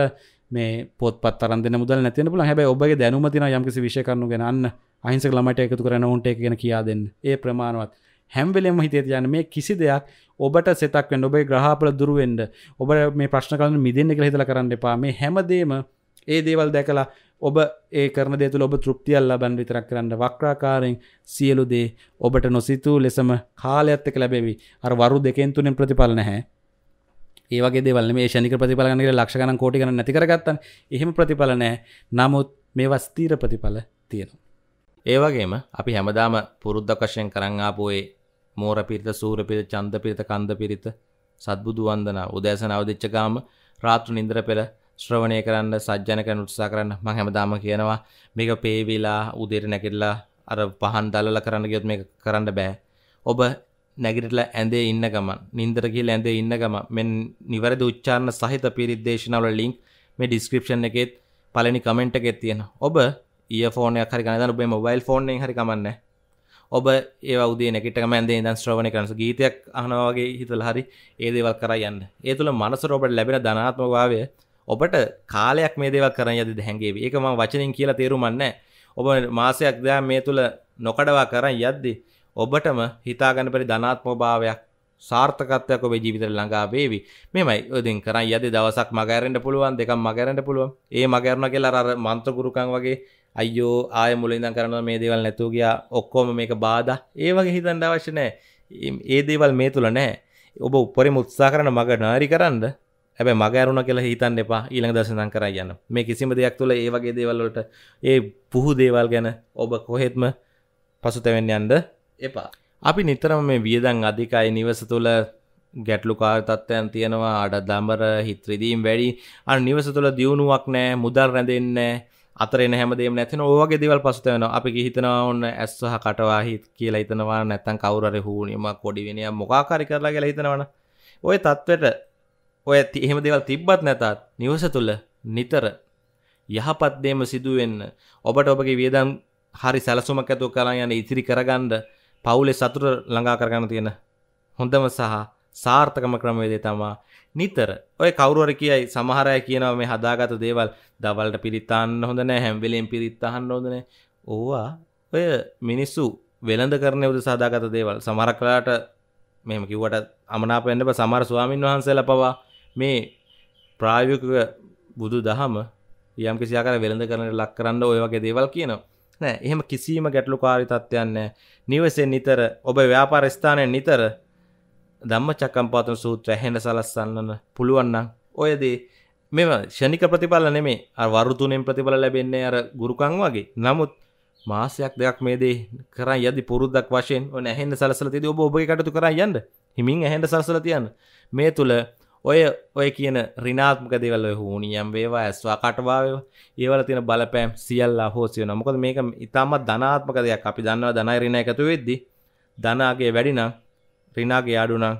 මේ පොත්පත් තරන්න මුදල් නැතින පුළ හැබැ ඔබගේ දැනුමතින යම්කිසි විෂයකරනු ගෙනන්න අහිංසක ළමට එකතු කරන උන්ට එක ගැන කියා දෙන්න ඒ ප්‍රමාණවත් හැම්වෙලෙම හිතේ යන මේ කිසි දෙයක් ඔබට සෙතක් වෙන් ඔබේ ග්‍රහපල දුරුවෙන්ඩ ඔබ මේ ප්‍රශ්න කලන මිදන්න එක හිතල කරන්න එපා මේ හැමදේම ඒ දේවල් දැකලා ඔබ ඒ කරන දෙතු ඔබ තෘප්තියල් ලබන් විතරක් කරන්න වක්්‍රාකාරෙන් සියලු දේ ඔබට නොසිතූ ලෙසම කාලයත්තක ලැබෙවි අර වරු දෙකෙන් තුනෙන් ප්‍රතිඵල නැහැ ඒවගේ දෙවල මේ ෂනික ප්‍රතිඵලගනක ලක්ෂගන කෝටි ගන නැතිකරගත්තන් එහෙම ප්‍රතිඵල නෑ නමුත් මේ වස්තීර ප්‍රතිඵල තියෙනවා. ඒවගේම අපි හැමදාම පුරුද්ධකශයෙන් කරංආපුයේ මෝර පිරිත සූර පිරිත චන්ද පිරිත කන්ද පිරිත සත්බුදු වන්දනා උදෑසන අවදිච්චකාම රාත්‍රු නින්දර පෙළ ශ්‍රවණය කරන්න සජ්ජන කරන උත්සා කරන්න මං හැමදාම කියනවා මේක පේවිලා උදේට නැගිටලා අර පහන් දලලා කරන්න ගියොත් මේක කරන්න බෑ. ඔබ නැගිටලා ඇඳේ ඉන්න ගමන් නින්දර කියලා ඇඳේ ඉන්න ගමන් මෙන් නිවැරදි උච්චාරණ සහිත පිරිත් දේශනාවල ලින්ක් මේ ඩිස්ක්‍රිප්ෂන් එකෙත් පළවෙනි කමෙන්ට් එකේ තියෙන. ඔබ ඊයර්ෆෝන් එකක් හරි ගන්න දාලා ඔබේ මොබයිල් ෆෝන් එකෙන් හරි කමන්නේ. ඔබ ඒවා උදේ නැගිට ගමන් ඇඳේ ඉඳන් ශ්‍රවණය කරනස ගීතයක් අහනවා වගේ හිතලා හරි ඒ දේවල් කරා යන්න. ඒ තුල මනසට ඔබට ලැබෙන ධනාත්මක භාවය ඔබට කාලයක් මේ දේව කරන යද දැහැගේ ඒකම වචනින් කියලා තේරුමන්න ඔබ මාසයක් දෑ මේ තුළ නොකඩවා කරන්න යද්දි ඔබටම හිතාගන්න පරි ධනාත්ම භාවයක් සාර්ථකත්වයක් ඔබේ ජීවිතර ළඟා වේවි මෙමයි ඔදින් කරන්න යද දවසක් මගෑරෙන්ට පුළුවන් දෙක මගෑරෙන්ට පුළුවන් ඒ මගෑරණ කියලා අර මන්ත්‍රගුරුකන් වගේ අයෝ ආය මුලින්දන් කරනවා මේ දේවල් නැතුවගයා ඔක්කොම මේක බාධ ඒ වගේ හිතන්ඩ අවශ්‍ය නෑ ඒ දේවල් මේ තුළ නෑ ඔබ උපරිම උත්සා කරන මග නාරි කරන්න ඇබ මගෑරුණ කියලා හිතන් එපා ඊළඟ දසනන් කර යන්න මේ කිසිම දෙයක් තුළ ඒවගේ දේවල්ලට ඒ පුහු දේවල් ගැන ඔබ කොහෙත්ම පසුතැවෙන් යන්ද එපා අපි නිතරම මේ වියදන් අධිකයි නිවස තුළ ගැටලුකාර තත්ත්වයන් තියෙනවා අඩ දම්බර හිත්‍රදීම් වැඩි අන් නිවස තුළ දියුණුවක් නෑ මුදල් රැඳෙන්න අතරෙන හැමදේම නැතින ඕගේ දෙවල් පසුතයන අපි හිතනවා ඔන්න ඇස්සහ කටවාහිත් කියලා හිතනවා නැත්තන් කවුරර හූනිීම කොඩිවිනය මොකාකාරි කරලා කියලා හිතනවන ඔය තත්වට ඔය ඇති එහෙම දෙවල් තිබ්බත් නැතත් නිවස තුළ නිතර යහපත්දේම සිදුවෙන්න ඔබට ඔබගේ වියදම් හරි සැලසුමක් ඇතුව කරලා යන ඉතිරි කරගන්න පවුලේ සතුට ළඟා කරගන්න තියෙන හොඳම සහ සාර්ථකම ක්‍රමවේදය තමා නිතර ඔය කවුරුවර කියයි සමහරය කියනව මේ හදාගත දේවල් දවල්ට පිරිත්තාන්න හොඳ නෑ හැම්වෙලෙන් පිරිත්තහන්න හොඳන ඕවා ඔය මිනිස්සු වෙළඳ කරන උද සදාගත දේවල් සමර කලාට මෙම කිවට අමනාපෙන්ඩ සමර ස්වාමින් වහන්සේල පවා මේ ප්‍රායෝගිකව බුදු දහම යම් කිසියාකර වෙළඳ කරන ලක් කරන්න ඔය වගේ දේවල් කියනවා නෑ එහෙම කිසිීම ගැටලු කාරි තත්වයන්න නිවසෙන් නිතර ඔබ ව්‍යාපාර ස්ථානයෙන් නිතර දම්ම චකම්පාතන සූත්‍ර හැඳ සලස්සන්නන පුළුවන්නම් ඔයදේ මෙම ෂණික ප්‍රතිඵල නෙමේ වරුතුනෙන් ප්‍රතිඵල ලැබෙන්නේ අර ගුරුකං වගේ නමුත් මාසයක් දෙයක් මේදේ කර යදි පුරුද්දක් වශයෙන් ඔ ඇහෙන්ද සලසල තිද ඔබ ඔබගේ කටතු කර යන්න හිමින් ඇහෙන්ට සලසල තියන්න මේ තුළ ඔය ඔය කියන රිනාත්මක දෙවල්ල හූනියම් වේවා ඇස්වා කටවාාව ඒවල තින බලපෑම් සියල්ලා හෝසිය නොමොකද මේක ඉතාමත් ධනාත්මක දෙයක් අපි දන්නවා ධනයි රිණ එකතු වෙද්දි ධනාගේ වැඩිනම් රිනාගේ අඩුනම්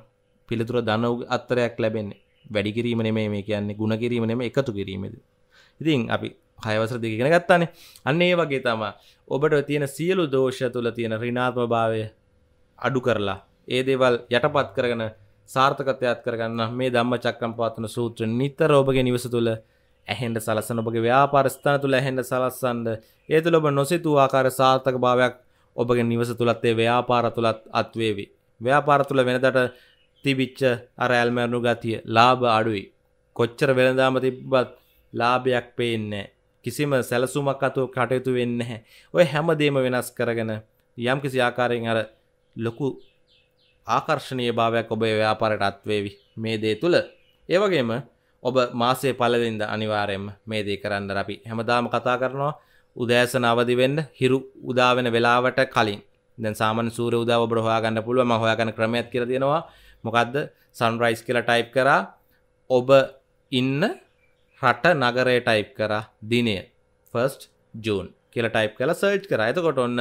පිළිතුර දනව අත්තරයක් ලැබෙන්නේ වැඩිකිරීම නෙමේ මේ කියන්නේ ගුණ කිරීම නෙම එකතු කිරීමද ඉතින් අපි හයවසර දෙගෙන ගත්තානේ අන්න ඒ වගේ තමා ඔබට තියෙන සියලු දෝෂ තුළ තියෙන රිනාත්ම භාවය අඩු කරලා ඒ දේවල් යටපත් කරගෙන සාර්ථකතයත් කරගන්න මේ ධම්ම චක්‍රම් පාතන සූත්‍ර නිතර ඔබගේ නිවස තුළ ඇහෙන්ට සලසන ඔබගේ ව්‍යාපාරස්ථාන තුළ ඇහෙන්ට සලස්සන්ඩ ඒ තුළ ඔබ නොසිතු ආකාර සාර්ථක භාවයක් ඔබගේ නිවස තුළත්තේ ව්‍යාපාර තුළත් අත්වේවි. ව්‍යාපාර තුළ වෙනදට තිබිච්ච අර ඇල්මැරණු ගතිය ලාභ අඩුයි. කොච්චර වෙළදාම තිබ්බත් ලාභයක් පේන්නේ කිසිම සැලසුමක් අතුව කටයුතු වෙන්න හැ. ඔය හැමදේම වෙනස් කරගෙන යම් කිසි ආකාරයෙන් අර ලොකු ආකර්ශණය භාවයක් ඔබේ ව්‍යාපාරයට අත්වේවි මේ දේ තුළ ඒවගේම ඔබ මාසේ පලවෙින්ද අනිවාරයෙන් මේ දේ කරන්න අපි හැමදාම කතා කරනවා උදෑසන අවදිවෙන්න හිරු උදාවෙන වෙලාවට කලින් දැ සාමන සූර උදාව බ්‍රහයාගන්න පුළුව මහොයාගන ක්‍රමයක් කර දෙෙනවා මොකක්ද සන්රයිස් කියල ටයිප් කරා ඔබ ඉන්න රට නගරය ටයිප් කරා දිනය ෆර්ස්ට ජූන් කියල ටයිප් කල සර්ච් කර ඇතකොට ඔන්න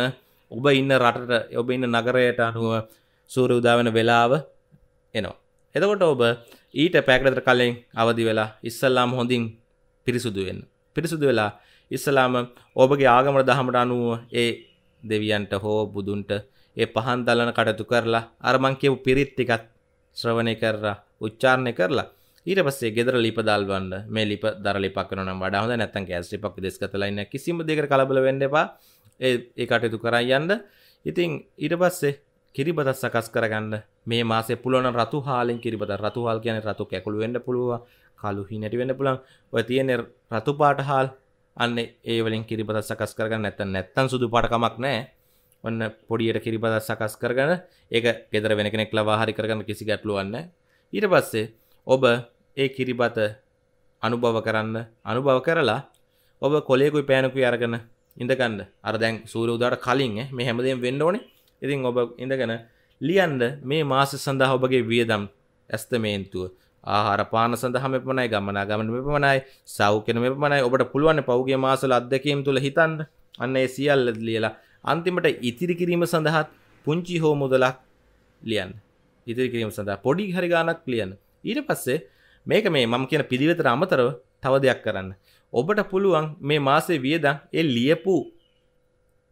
ඔබ ඉන්න රටට ඔබ ඉන්න නගරයට අනුව සූර උදාවන වෙලාව එනවා. එතකොට ඔබ ඊට පැකරතර කලෙන් අවදි වෙලා ඉස්සල්ලාම හොඳින් පිරිසුදු වෙන්න. පිරිසුදු වෙලා ඉස්සලාම ඔබගේ ආගමට දහමට අනුව ඒ දෙවියන්ට හෝ බුදුන්ට ඒ පහන් දලන කටතු කරලා අරමං කියපු පිරිත් ටිකත් ශ්‍රවණය කරලා උච්චාරණය කරලා ඊට පස්සේ ගෙදර ලිප දාල්වන්න මේ ලිප දර ලිපක් කරනවා නම් වඩා හොඳ නැත්නම් ගෑස් ලිපක් විදේශ කරලා ඉන්න කිසිම දෙයකට කලබල වෙන්න එපා ඒ ඒ කටයුතු කරන් යන්න ඉතින් ඊට පස්සේ කිරිබදත් සකස් කරගන්න මේ මාසේ පුළුවන් රතු හාලෙන් කිරිබද රතුහාල් කියන්නේ රතු කැකුළු වෙන්න පුළුවන් කළු හිණටි වෙන්න පුළුවන් ඔය තියෙන රතු පාට හාල් අන්න ඒ වලින් කිරිබද සකස් කරගන්න නැත්නම් නැත්නම් සුදු පාට කමක් නැහැ ඔන්න පොඩියට කිරිබද සකස් කරගෙන ඒක ගෙදර වෙන කෙනෙක් ලවා හරි කරගන්න කිසි ගැටලුවක් නැහැ ඊට පස්සේ ඔබ ඒ කිරිබත අනුභව කරන්න අනුභව කරලා ඔබ කොලේකුයි පෑනකුයි අරගෙන ඉඳගන්න අර දැන් සූර්ය උදාට කලින් මේ හැමදේම වෙන්න ඕනේ ඉතින් ඔබ ඉඳගෙන ලියන්ද මේ මාස සඳහා ඔබගේ වියදම් ඇස්තමේන්තුව ආහාරපාන සඳහම එපමණයි ගමනා ගමන මෙපමණයි සෞඛ්‍යන මෙපමණයි ඔබට පුළුවන් පෞගේ මාසල අත්දැකීම් තුළ හිතන්න අන්න ඒ සියල්ල ලියලා අන්තිමට ඉතිරි කිරීම සඳහාත් පුංචි හෝ මුදලක් ලියන්න ඉතිරි කිරීම සඳහා පොඩි හරි ගානක් ලියන්න ඊට පස්සේ මේක මේ මම කියන පිළිවෙතට අමතරව තව දෙයක් කරන්න ඔබට පුළුවන් මේ මාසේ වියදම් ඒ ලියපු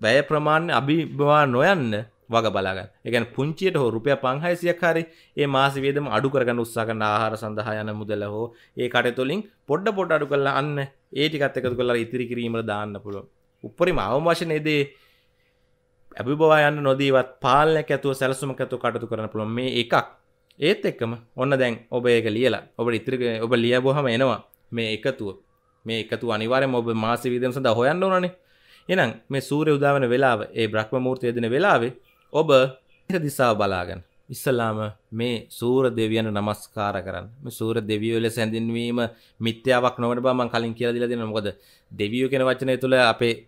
වැය ප්‍රමාණය අභිභවා නොයන්න වග බලාගන්න එකන පුංචියට හෝ රුපය පංහයිසියක් හරි ඒ මාස වේදම අඩු කරගන්න උත්සාකන්න ආහාර සඳහා යන මුදල හෝ ඒ කට තුොලින් පොඩ්ඩ පොඩ් අඩු කරලා අන්න ඒටිකත් එකතු කරලා ඉතිරි කිරීම දාන්න පුළුව උපරිම අවමාශන එදේ ඇබිබවායන්න නොදීවත් පාලනයක් ඇතුව සැලසුම ඇතු කටතු කරන පුළොන් මේ එකක් ඒත් එක්කම ඔන්න දැන් ඔබ ඒක ලියලා ඔබ ඉතිරික ඔබ ලියබොහම එනවා මේ එකතුව මේ එකතු අනිවාරෙන් ඔබ මාස විදම සඳ හොයන්න ඕනනේ එනම් මේ සූරය උදාවන වෙලාව ඒ බ්‍රහ්ම මූර්තිය දෙන වෙලාවේ ඔබ දිසා බලාගන්න ඉස්සල්ලාම මේ සූර දෙවියන නමස්කාර කරන්න සූර දෙවියෝ ලෙස හැඳින්වීම මිත්‍යාවක් නොවට බමන් කලින් කියලා දිලා දෙන මොකද දෙවියෝ කියන වචනය තුළ අපේ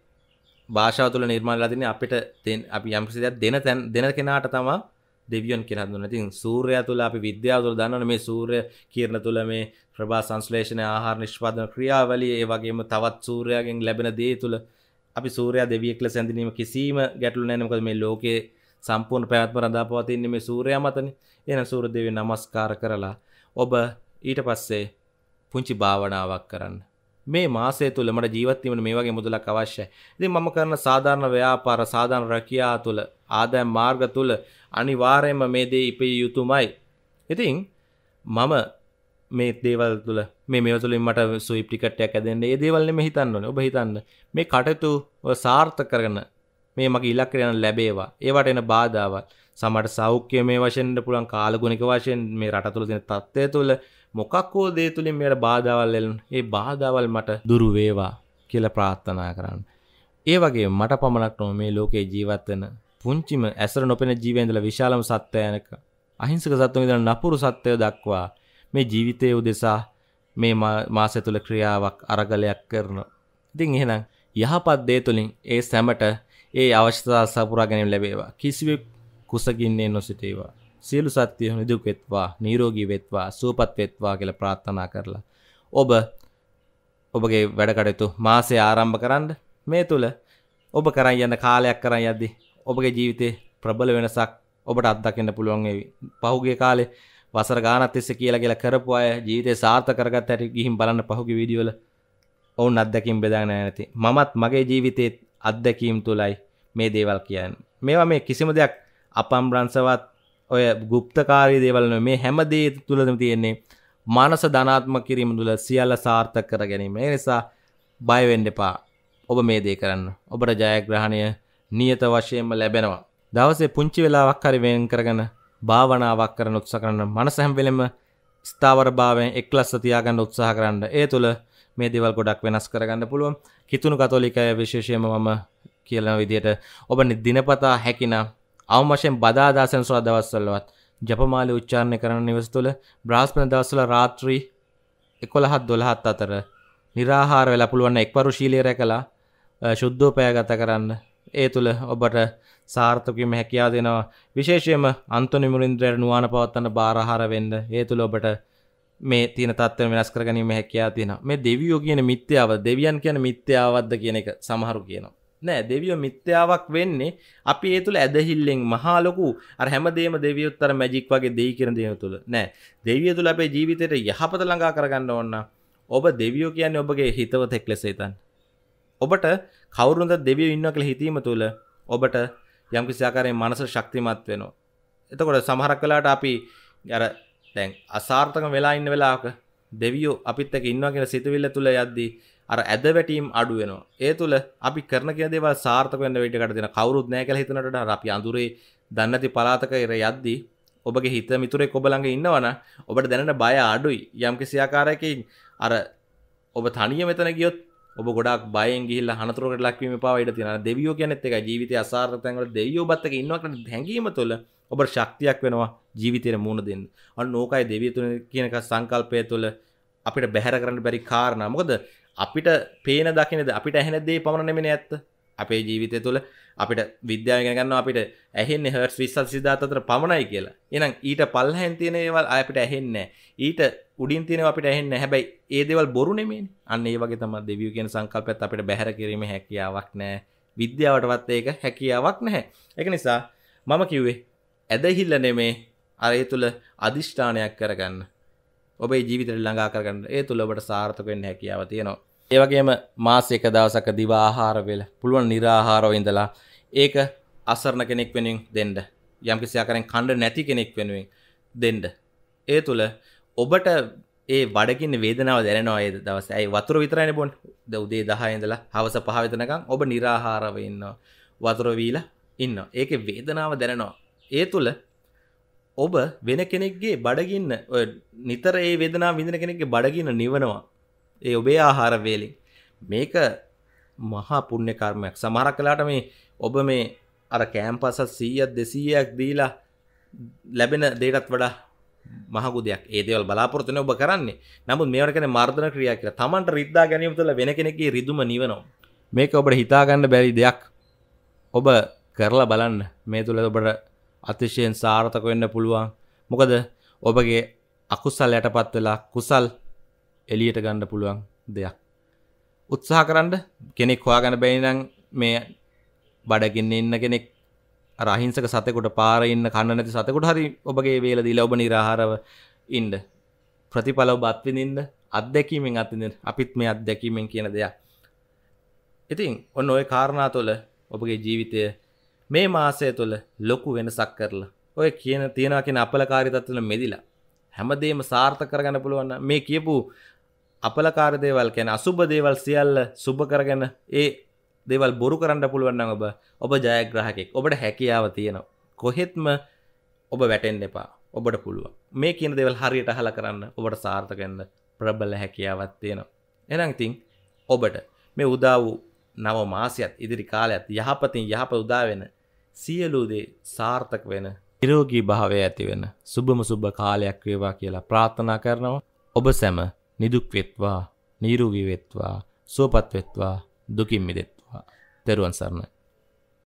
භාෂාව තුළ නිර්මාණලා තින්නේ අපිට අපි යම්කිසි දෙයක් දෙන තැන් දෙන කෙනාට තමයි දෙවියන් කියලා හඳුන්වන්නේ. ඉතින් සූර්යයා තුළ අපි විද්‍යාව තුළ දන්නවනේ මේ සූර්ය කිරණ තුළ මේ ප්‍රභා සංශ්ලේෂණය ආහාර නිෂ්පාදන ක්‍රියාවලිය ඒ වගේම තවත් සූර්යයාගෙන් ලැබෙන දේ තුළ අපි සූර්යයා දෙවියෙක් ලෙස හැඳින්වීම කිසිම ගැටලු නැහැ මොකද මේ ලෝකයේ සම්පූර්ණ පැවැත්ම රඳා පවතින්නේ මේ සූර්යයා මතනේ. එහෙනම් සූර්ය දේවී නමස්කාර කරලා ඔබ ඊට පස්සේ පුංචි භාවනාවක් කරන්න. මේ මාසය තුල මට ජීවත් වීමට මේ වගේ මුදලක් අවශ්‍යයි. ඉතින් මම කරන සාධාරණ ව්‍යාපාර, සාධාරණ රැකියාව තුල, ආදායම් මාර්ග තුල අනිවාර්යයෙන්ම මේ දේ ඉපිය යුතුමයි. ඉතින් මම මේ දේවල් තුළ මේ මේවතුලින් මට සුයිප්ටිකට්ටයක් ඇදන්න ඒ දේවල්න හිතන්න ඔබ හිතන්න මේ කටයුතු සාර්ථ කරන මේ මගේ ඉලක්කයට යන ලැබේවා. ඒවට එන බාධාවල් සමහරට සෞඛ්‍ය මේ වශයෙන් ඉන්න පුළුවන් කාලගුණික වශයෙන් මේ රට තුළ තියෙන තත්ත්වය තුළ මොකක් හෝ දේ තුලින් මෙයට බාධාවල් එළන. ඒ බාධාවල් මට දුරු වේවා කියලා ප්‍රාර්ථනා කරන්න. ඒ වගේ මට පමණක් නොව මේ ලෝකේ ජීවත් වෙන පුංචිම ඇසර නොපෙන ජීවය ඉඳලා විශාලම සත්ත්වයනක අහිංසක සත්ත්වයන් ඉඳලා නපුරු සත්ත්වය දක්වා මේ ජීවිතයේ උදෙසා මේ මාසය තුළ ක්‍රියාවක් අරගලයක් කරන. ඉතින් එහෙනම් යහපත් දේ තුළින් ඒ සැමට ඒ අවශ්‍යතා සපුරා ගැනීම ලැබේවා කිසිවෙක් කුසගින්නේ නොසිටේවා සියලු සත්‍යය නිදුක් වෙත්වා නීරෝගී වෙත්වා සුවපත් වෙත්වා කියලා ප්‍රාර්ථනා කරලා ඔබ ඔබගේ වැඩකටයුතු මාසය ආරම්භ කරන්න මේ තුළ ඔබ කරන් යන කාලයක් කරන් යද්දි ඔබගේ ජීවිතේ ප්‍රබල වෙනසක් ඔබට අත්දකින්න පුළුවන් ඒවි පහුගේ කාලේ වසර ගානත් එස්සේ කියලා කියලා කරපු අය ජීවිතේ සාර්ථක කරගත්ත හැටි ගිහින් බලන්න පහුගේ වීඩියෝ වල ඔවුන් අත්දැකීම් බෙදාගෙන නැති මමත් මගේ ජීවිතේත් අත්දැකීම් තුළයි මේ දේවල් කියන්න මේවා මේ කිසිම දෙයක් අපම්බ්‍රංසවත් ඔය ගුප්තකාරී දේවල්න මේ හැමදේ තුළදම තියෙන්නේ මානස ධනාත්ම කිරීම තුළ සියල්ල සාර්ථක කර ගැනීම නිසා බයවෙන්න එපා ඔබ මේ දේ කරන්න ඔබට ජයග්‍රහණය නියත වශයෙන්ම ලැබෙනවා දවසේ පුංචි වෙලාවක් හරි වෙන් කරගෙන භාවනාවක් කරන උත්සාහ කරන මනස හැම වෙලෙම ස්ථාවර භාවයෙන් එක්ලස්ස තියාගන්න උත්සාහ කරන්න ඒ තුළ මේ දේවල් ගොඩක් වෙනස් කරගන්න පුළුවන් හිතුණු කතෝලිකය විශේෂයම මම කියන විදියට ඔබ දිනපතා හැකිනම් අවමශයෙන් බදාදාසන සොල දවස්වලවත් ජපමාලි උච්චාරණය කරන නිවස තුළ බ්‍රාස්පන දවස්වල රාත්‍රී එකොළහත් දොළහත් අතර නිරාහාර වෙලා පුළුවන්න එක්වරු ශීලීරය කලා ශුද්ධෝපය ගත කරන්න ඒ තුළ ඔබට සාර්ථකම හැකයා දෙනවා විශේෂයම අන්තනිමුරින්ද්‍රයට නුවාන පවත්තන්න බාරහාර වෙන්න ඒ තුළ ඔබට මේ තින තත්ව වෙනස් කරගනීම හැකයා තියෙන මේ දෙවියෝ කියන මිත්‍යාව දෙවියන් කියන මිත්‍යාවද්ද කියන එක සමහරු කියනවා නෑ දෙවියෝ මිත්‍යාවක් වෙන්නේ අපි ඒ තුළ ඇදහිල්ලෙන් මහාලොකු අර හැමදේම දෙවියොත්තර මැජික් වගේ දෙයි කරන දේව තුළ නෑ දෙවිය තුළ අපේ ජීවිතයට යහපත ළඟා කරගන්න ඕන්න ඔබ දෙවියෝ කියන්නේ ඔබගේ හිතවතෙක් ලෙස හිතන් ඔබට කවුරුන්ද දෙවියෝ ඉන්න කළ හිතීම තුළ ඔබට යම්කිසි ආකාරයෙන් මනස ශක්තිමත් වෙනවා එතකොට සමහරක් වෙලාවට අපි අර දැන් අසාර්ථක වෙලා ඉන්න වෙලාවක දෙවියෝ අපිත් එක්ක ඉන්නවා කියලා සිතුවිල්ල තුල යද්දී අර ඇද වැටීම් අඩු වෙනවා. ඒ තුල අපි කරන කියන දේවල් සාර්ථක වෙන්න වෙඩකට දෙන කවුරුත් නැහැ කියලා හිතනට වඩා අපි අඳුරේ දන්නේ නැති පළාතක ඉර යද්දී ඔබගේ හිත මිතුරෙක් ඔබ ළඟ ඉන්නවනම් ඔබට දැනෙන බය අඩුයි. යම්කිසි ආකාරයකින් අර ඔබ තනිය මෙතන ගියොත් ඔබ ගොඩක් බයෙන් ගිහිල්ලා හනතුරකට ලක්වීම පාව ඉඩ තියෙනවා. දෙවියෝ කියනෙත් එකයි ජීවිතය අසාර්ථක තැන්වල දෙවියෝ බත් එක ඉන්නවා කියන හැඟීම තුළ ඔබට ශක්තියක් වෙනවා ජීවිතයට මූුණ දෙන්න අන්න ඕකයි දෙවියතුන කියනක සංකල්පය තුළ අපිට බැහැර කරන්න බැරි කාරණ මොකද අපිට පේන දකිනද අපිට ඇහෙනදේ පමණනෙමෙන ඇත්ත අපේ ජීවිතය තුළ අපිට විද්‍යාවගෙනගන්න අපිට ඇහෙන් හට විස්සල් සිද්ධාතතර පමණයි කියලා එනම් ඊට පල්හැන් තියෙනවල් අපිට ඇහෙන්නෑ ඊට උඩින් තියෙන අපිට ඇහෙන්න හැබැයි ඒදවල් බොරුනෙමින් අන්න ඒ වගේ තම දෙවිය කියෙන සංකල්පත් අපිට බැහැර කිරීම හැකියාවක් නෑ විද්‍යාවටවත් ඒක හැකියාවක් නැහැ එක නිසා මම කිව්වේ ඇදහිල්ල නෙමේ අරය තුළ අධිෂ්ඨානයක් කරගන්න ඔබේ ජීවිතර ළඟා කරගන්න ඒ තුළ ඔබට සාර්ථකෙන් හැකියාව තියෙනවා ඒවගේම මාස එක දවසක දිවාහාරවෙල පුළුවන් නිරාහාරෝ ඉඳලා ඒක අසරණ කෙනෙක් වෙනින් දෙන්ඩ යම්කිසියාකරෙන් කණ්ඩ නැති කෙනෙක් වෙනුවෙන් දෙන්ඩ ඒ තුළ ඔබට ඒ වඩකින්න වේදනාව දැනවා ඒ දවස ඇයි වතුර විතරන බොන්් ද උදේ දහයඉඳලා හවස පහවිතනකම් ඔබ නිරාහාරව ඉන්නවා වතුරවීල ඉන්න ඒක වේදනාව දැනවා ඒ තුළ ඔබ වෙන කෙනෙක්ගේ බඩගින්න නිතර ඒ වෙදනා විඳන කෙනෙක්ගේ බඩගින්න නිවනවා ඒ ඔබේ ආහාර වේලින් මේක මහා පුුණ්‍ය කර්මයක් සමහරක් කලාට මේ ඔබ මේ අර කෑම්පසත් සීයත් දෙසීයක් දීලා ලැබෙන දේටත් වඩා මහගු දෙයක් ඒදවල් බලාපොරතන ඔබ කරන්නේ නමුත් මේවකන මර්ධන ක්‍රියා කියලා තමන්ට රිද්දා ගැනීම තුළ වෙන කෙනෙකි රිදුම නිවනවා මේක ඔබට හිතාගන්න බැරි දෙයක් ඔබ කරලා බලන්න මේ තුළ ඔබට අතිශයෙන් සාර්ථක වෙන්න පුළුවන්. මොකද ඔබගේ අකුසල් යටපත් වෙලා කුසල් එළියට ගන්න පුළුවන් දෙයක්. උත්සාහ කරන්න කෙනෙක් හොයාගන්න බැරි නම් මේ බඩගින්න ඉන්න කෙනෙක් අර අහිංසක සතෙකුට පාර ඉන්න කන්න නැති සතෙකුට හරි ඔබගේ වේල දීලා ඔබ निराහාරව ඉන්න. ප්‍රතිඵල ඔබ අත්විඳින්න අත්දැකීමෙන් අත්විඳින්න. අපිත් මේ අත්දැකීමෙන් කියන දෙයක්. ඉතින් ඔන්න ওই කාරණා තුළ ඔබගේ ජීවිතය මේ මාසය තුළ ලොකු වෙනසක් කරලා ඔය කියන තියෙනවා කියන අපලකාරී තත්ත්වෙල මෙදිලා හැමදේම සාර්ථක කරගන්න පුළුවන් මේ කියපු අපලකාර දේවල් කියන්නේ අසුබ දේවල් සියල්ල සුබ කරගෙන ඒ දේවල් බොරු කරන්න පුළුවන් ඔබ ඔබ ජයග්‍රහකෙක් ඔබට හැකියාව තියෙනවා කොහෙත්ම ඔබ වැටෙන් එපා ඔබට පුළුව මේ කියන දෙවල් හරියට අහල කරන්න ඔබට සාර්ථකන්න ප්‍රබල හැකියාවත් තියෙනවා එනංතින් ඔබට මේ උදා වූ නව මාසියත් ඉදිරි කාලයත් යහපතින් යහප උදාවෙන සියලූදේ සාර්ථක වෙන නිරෝගී භාවය ඇතිවෙන සුබම සුබ කාලයක් වේවා කියලා ප්‍රාර්ථනා කරනවා ඔබ සැම නිදුක්වෙත්වා නීරුගීවෙත්වා සෝපත්වෙත්වා දුකින් මිදෙත්වා තෙරුවන් සරණයි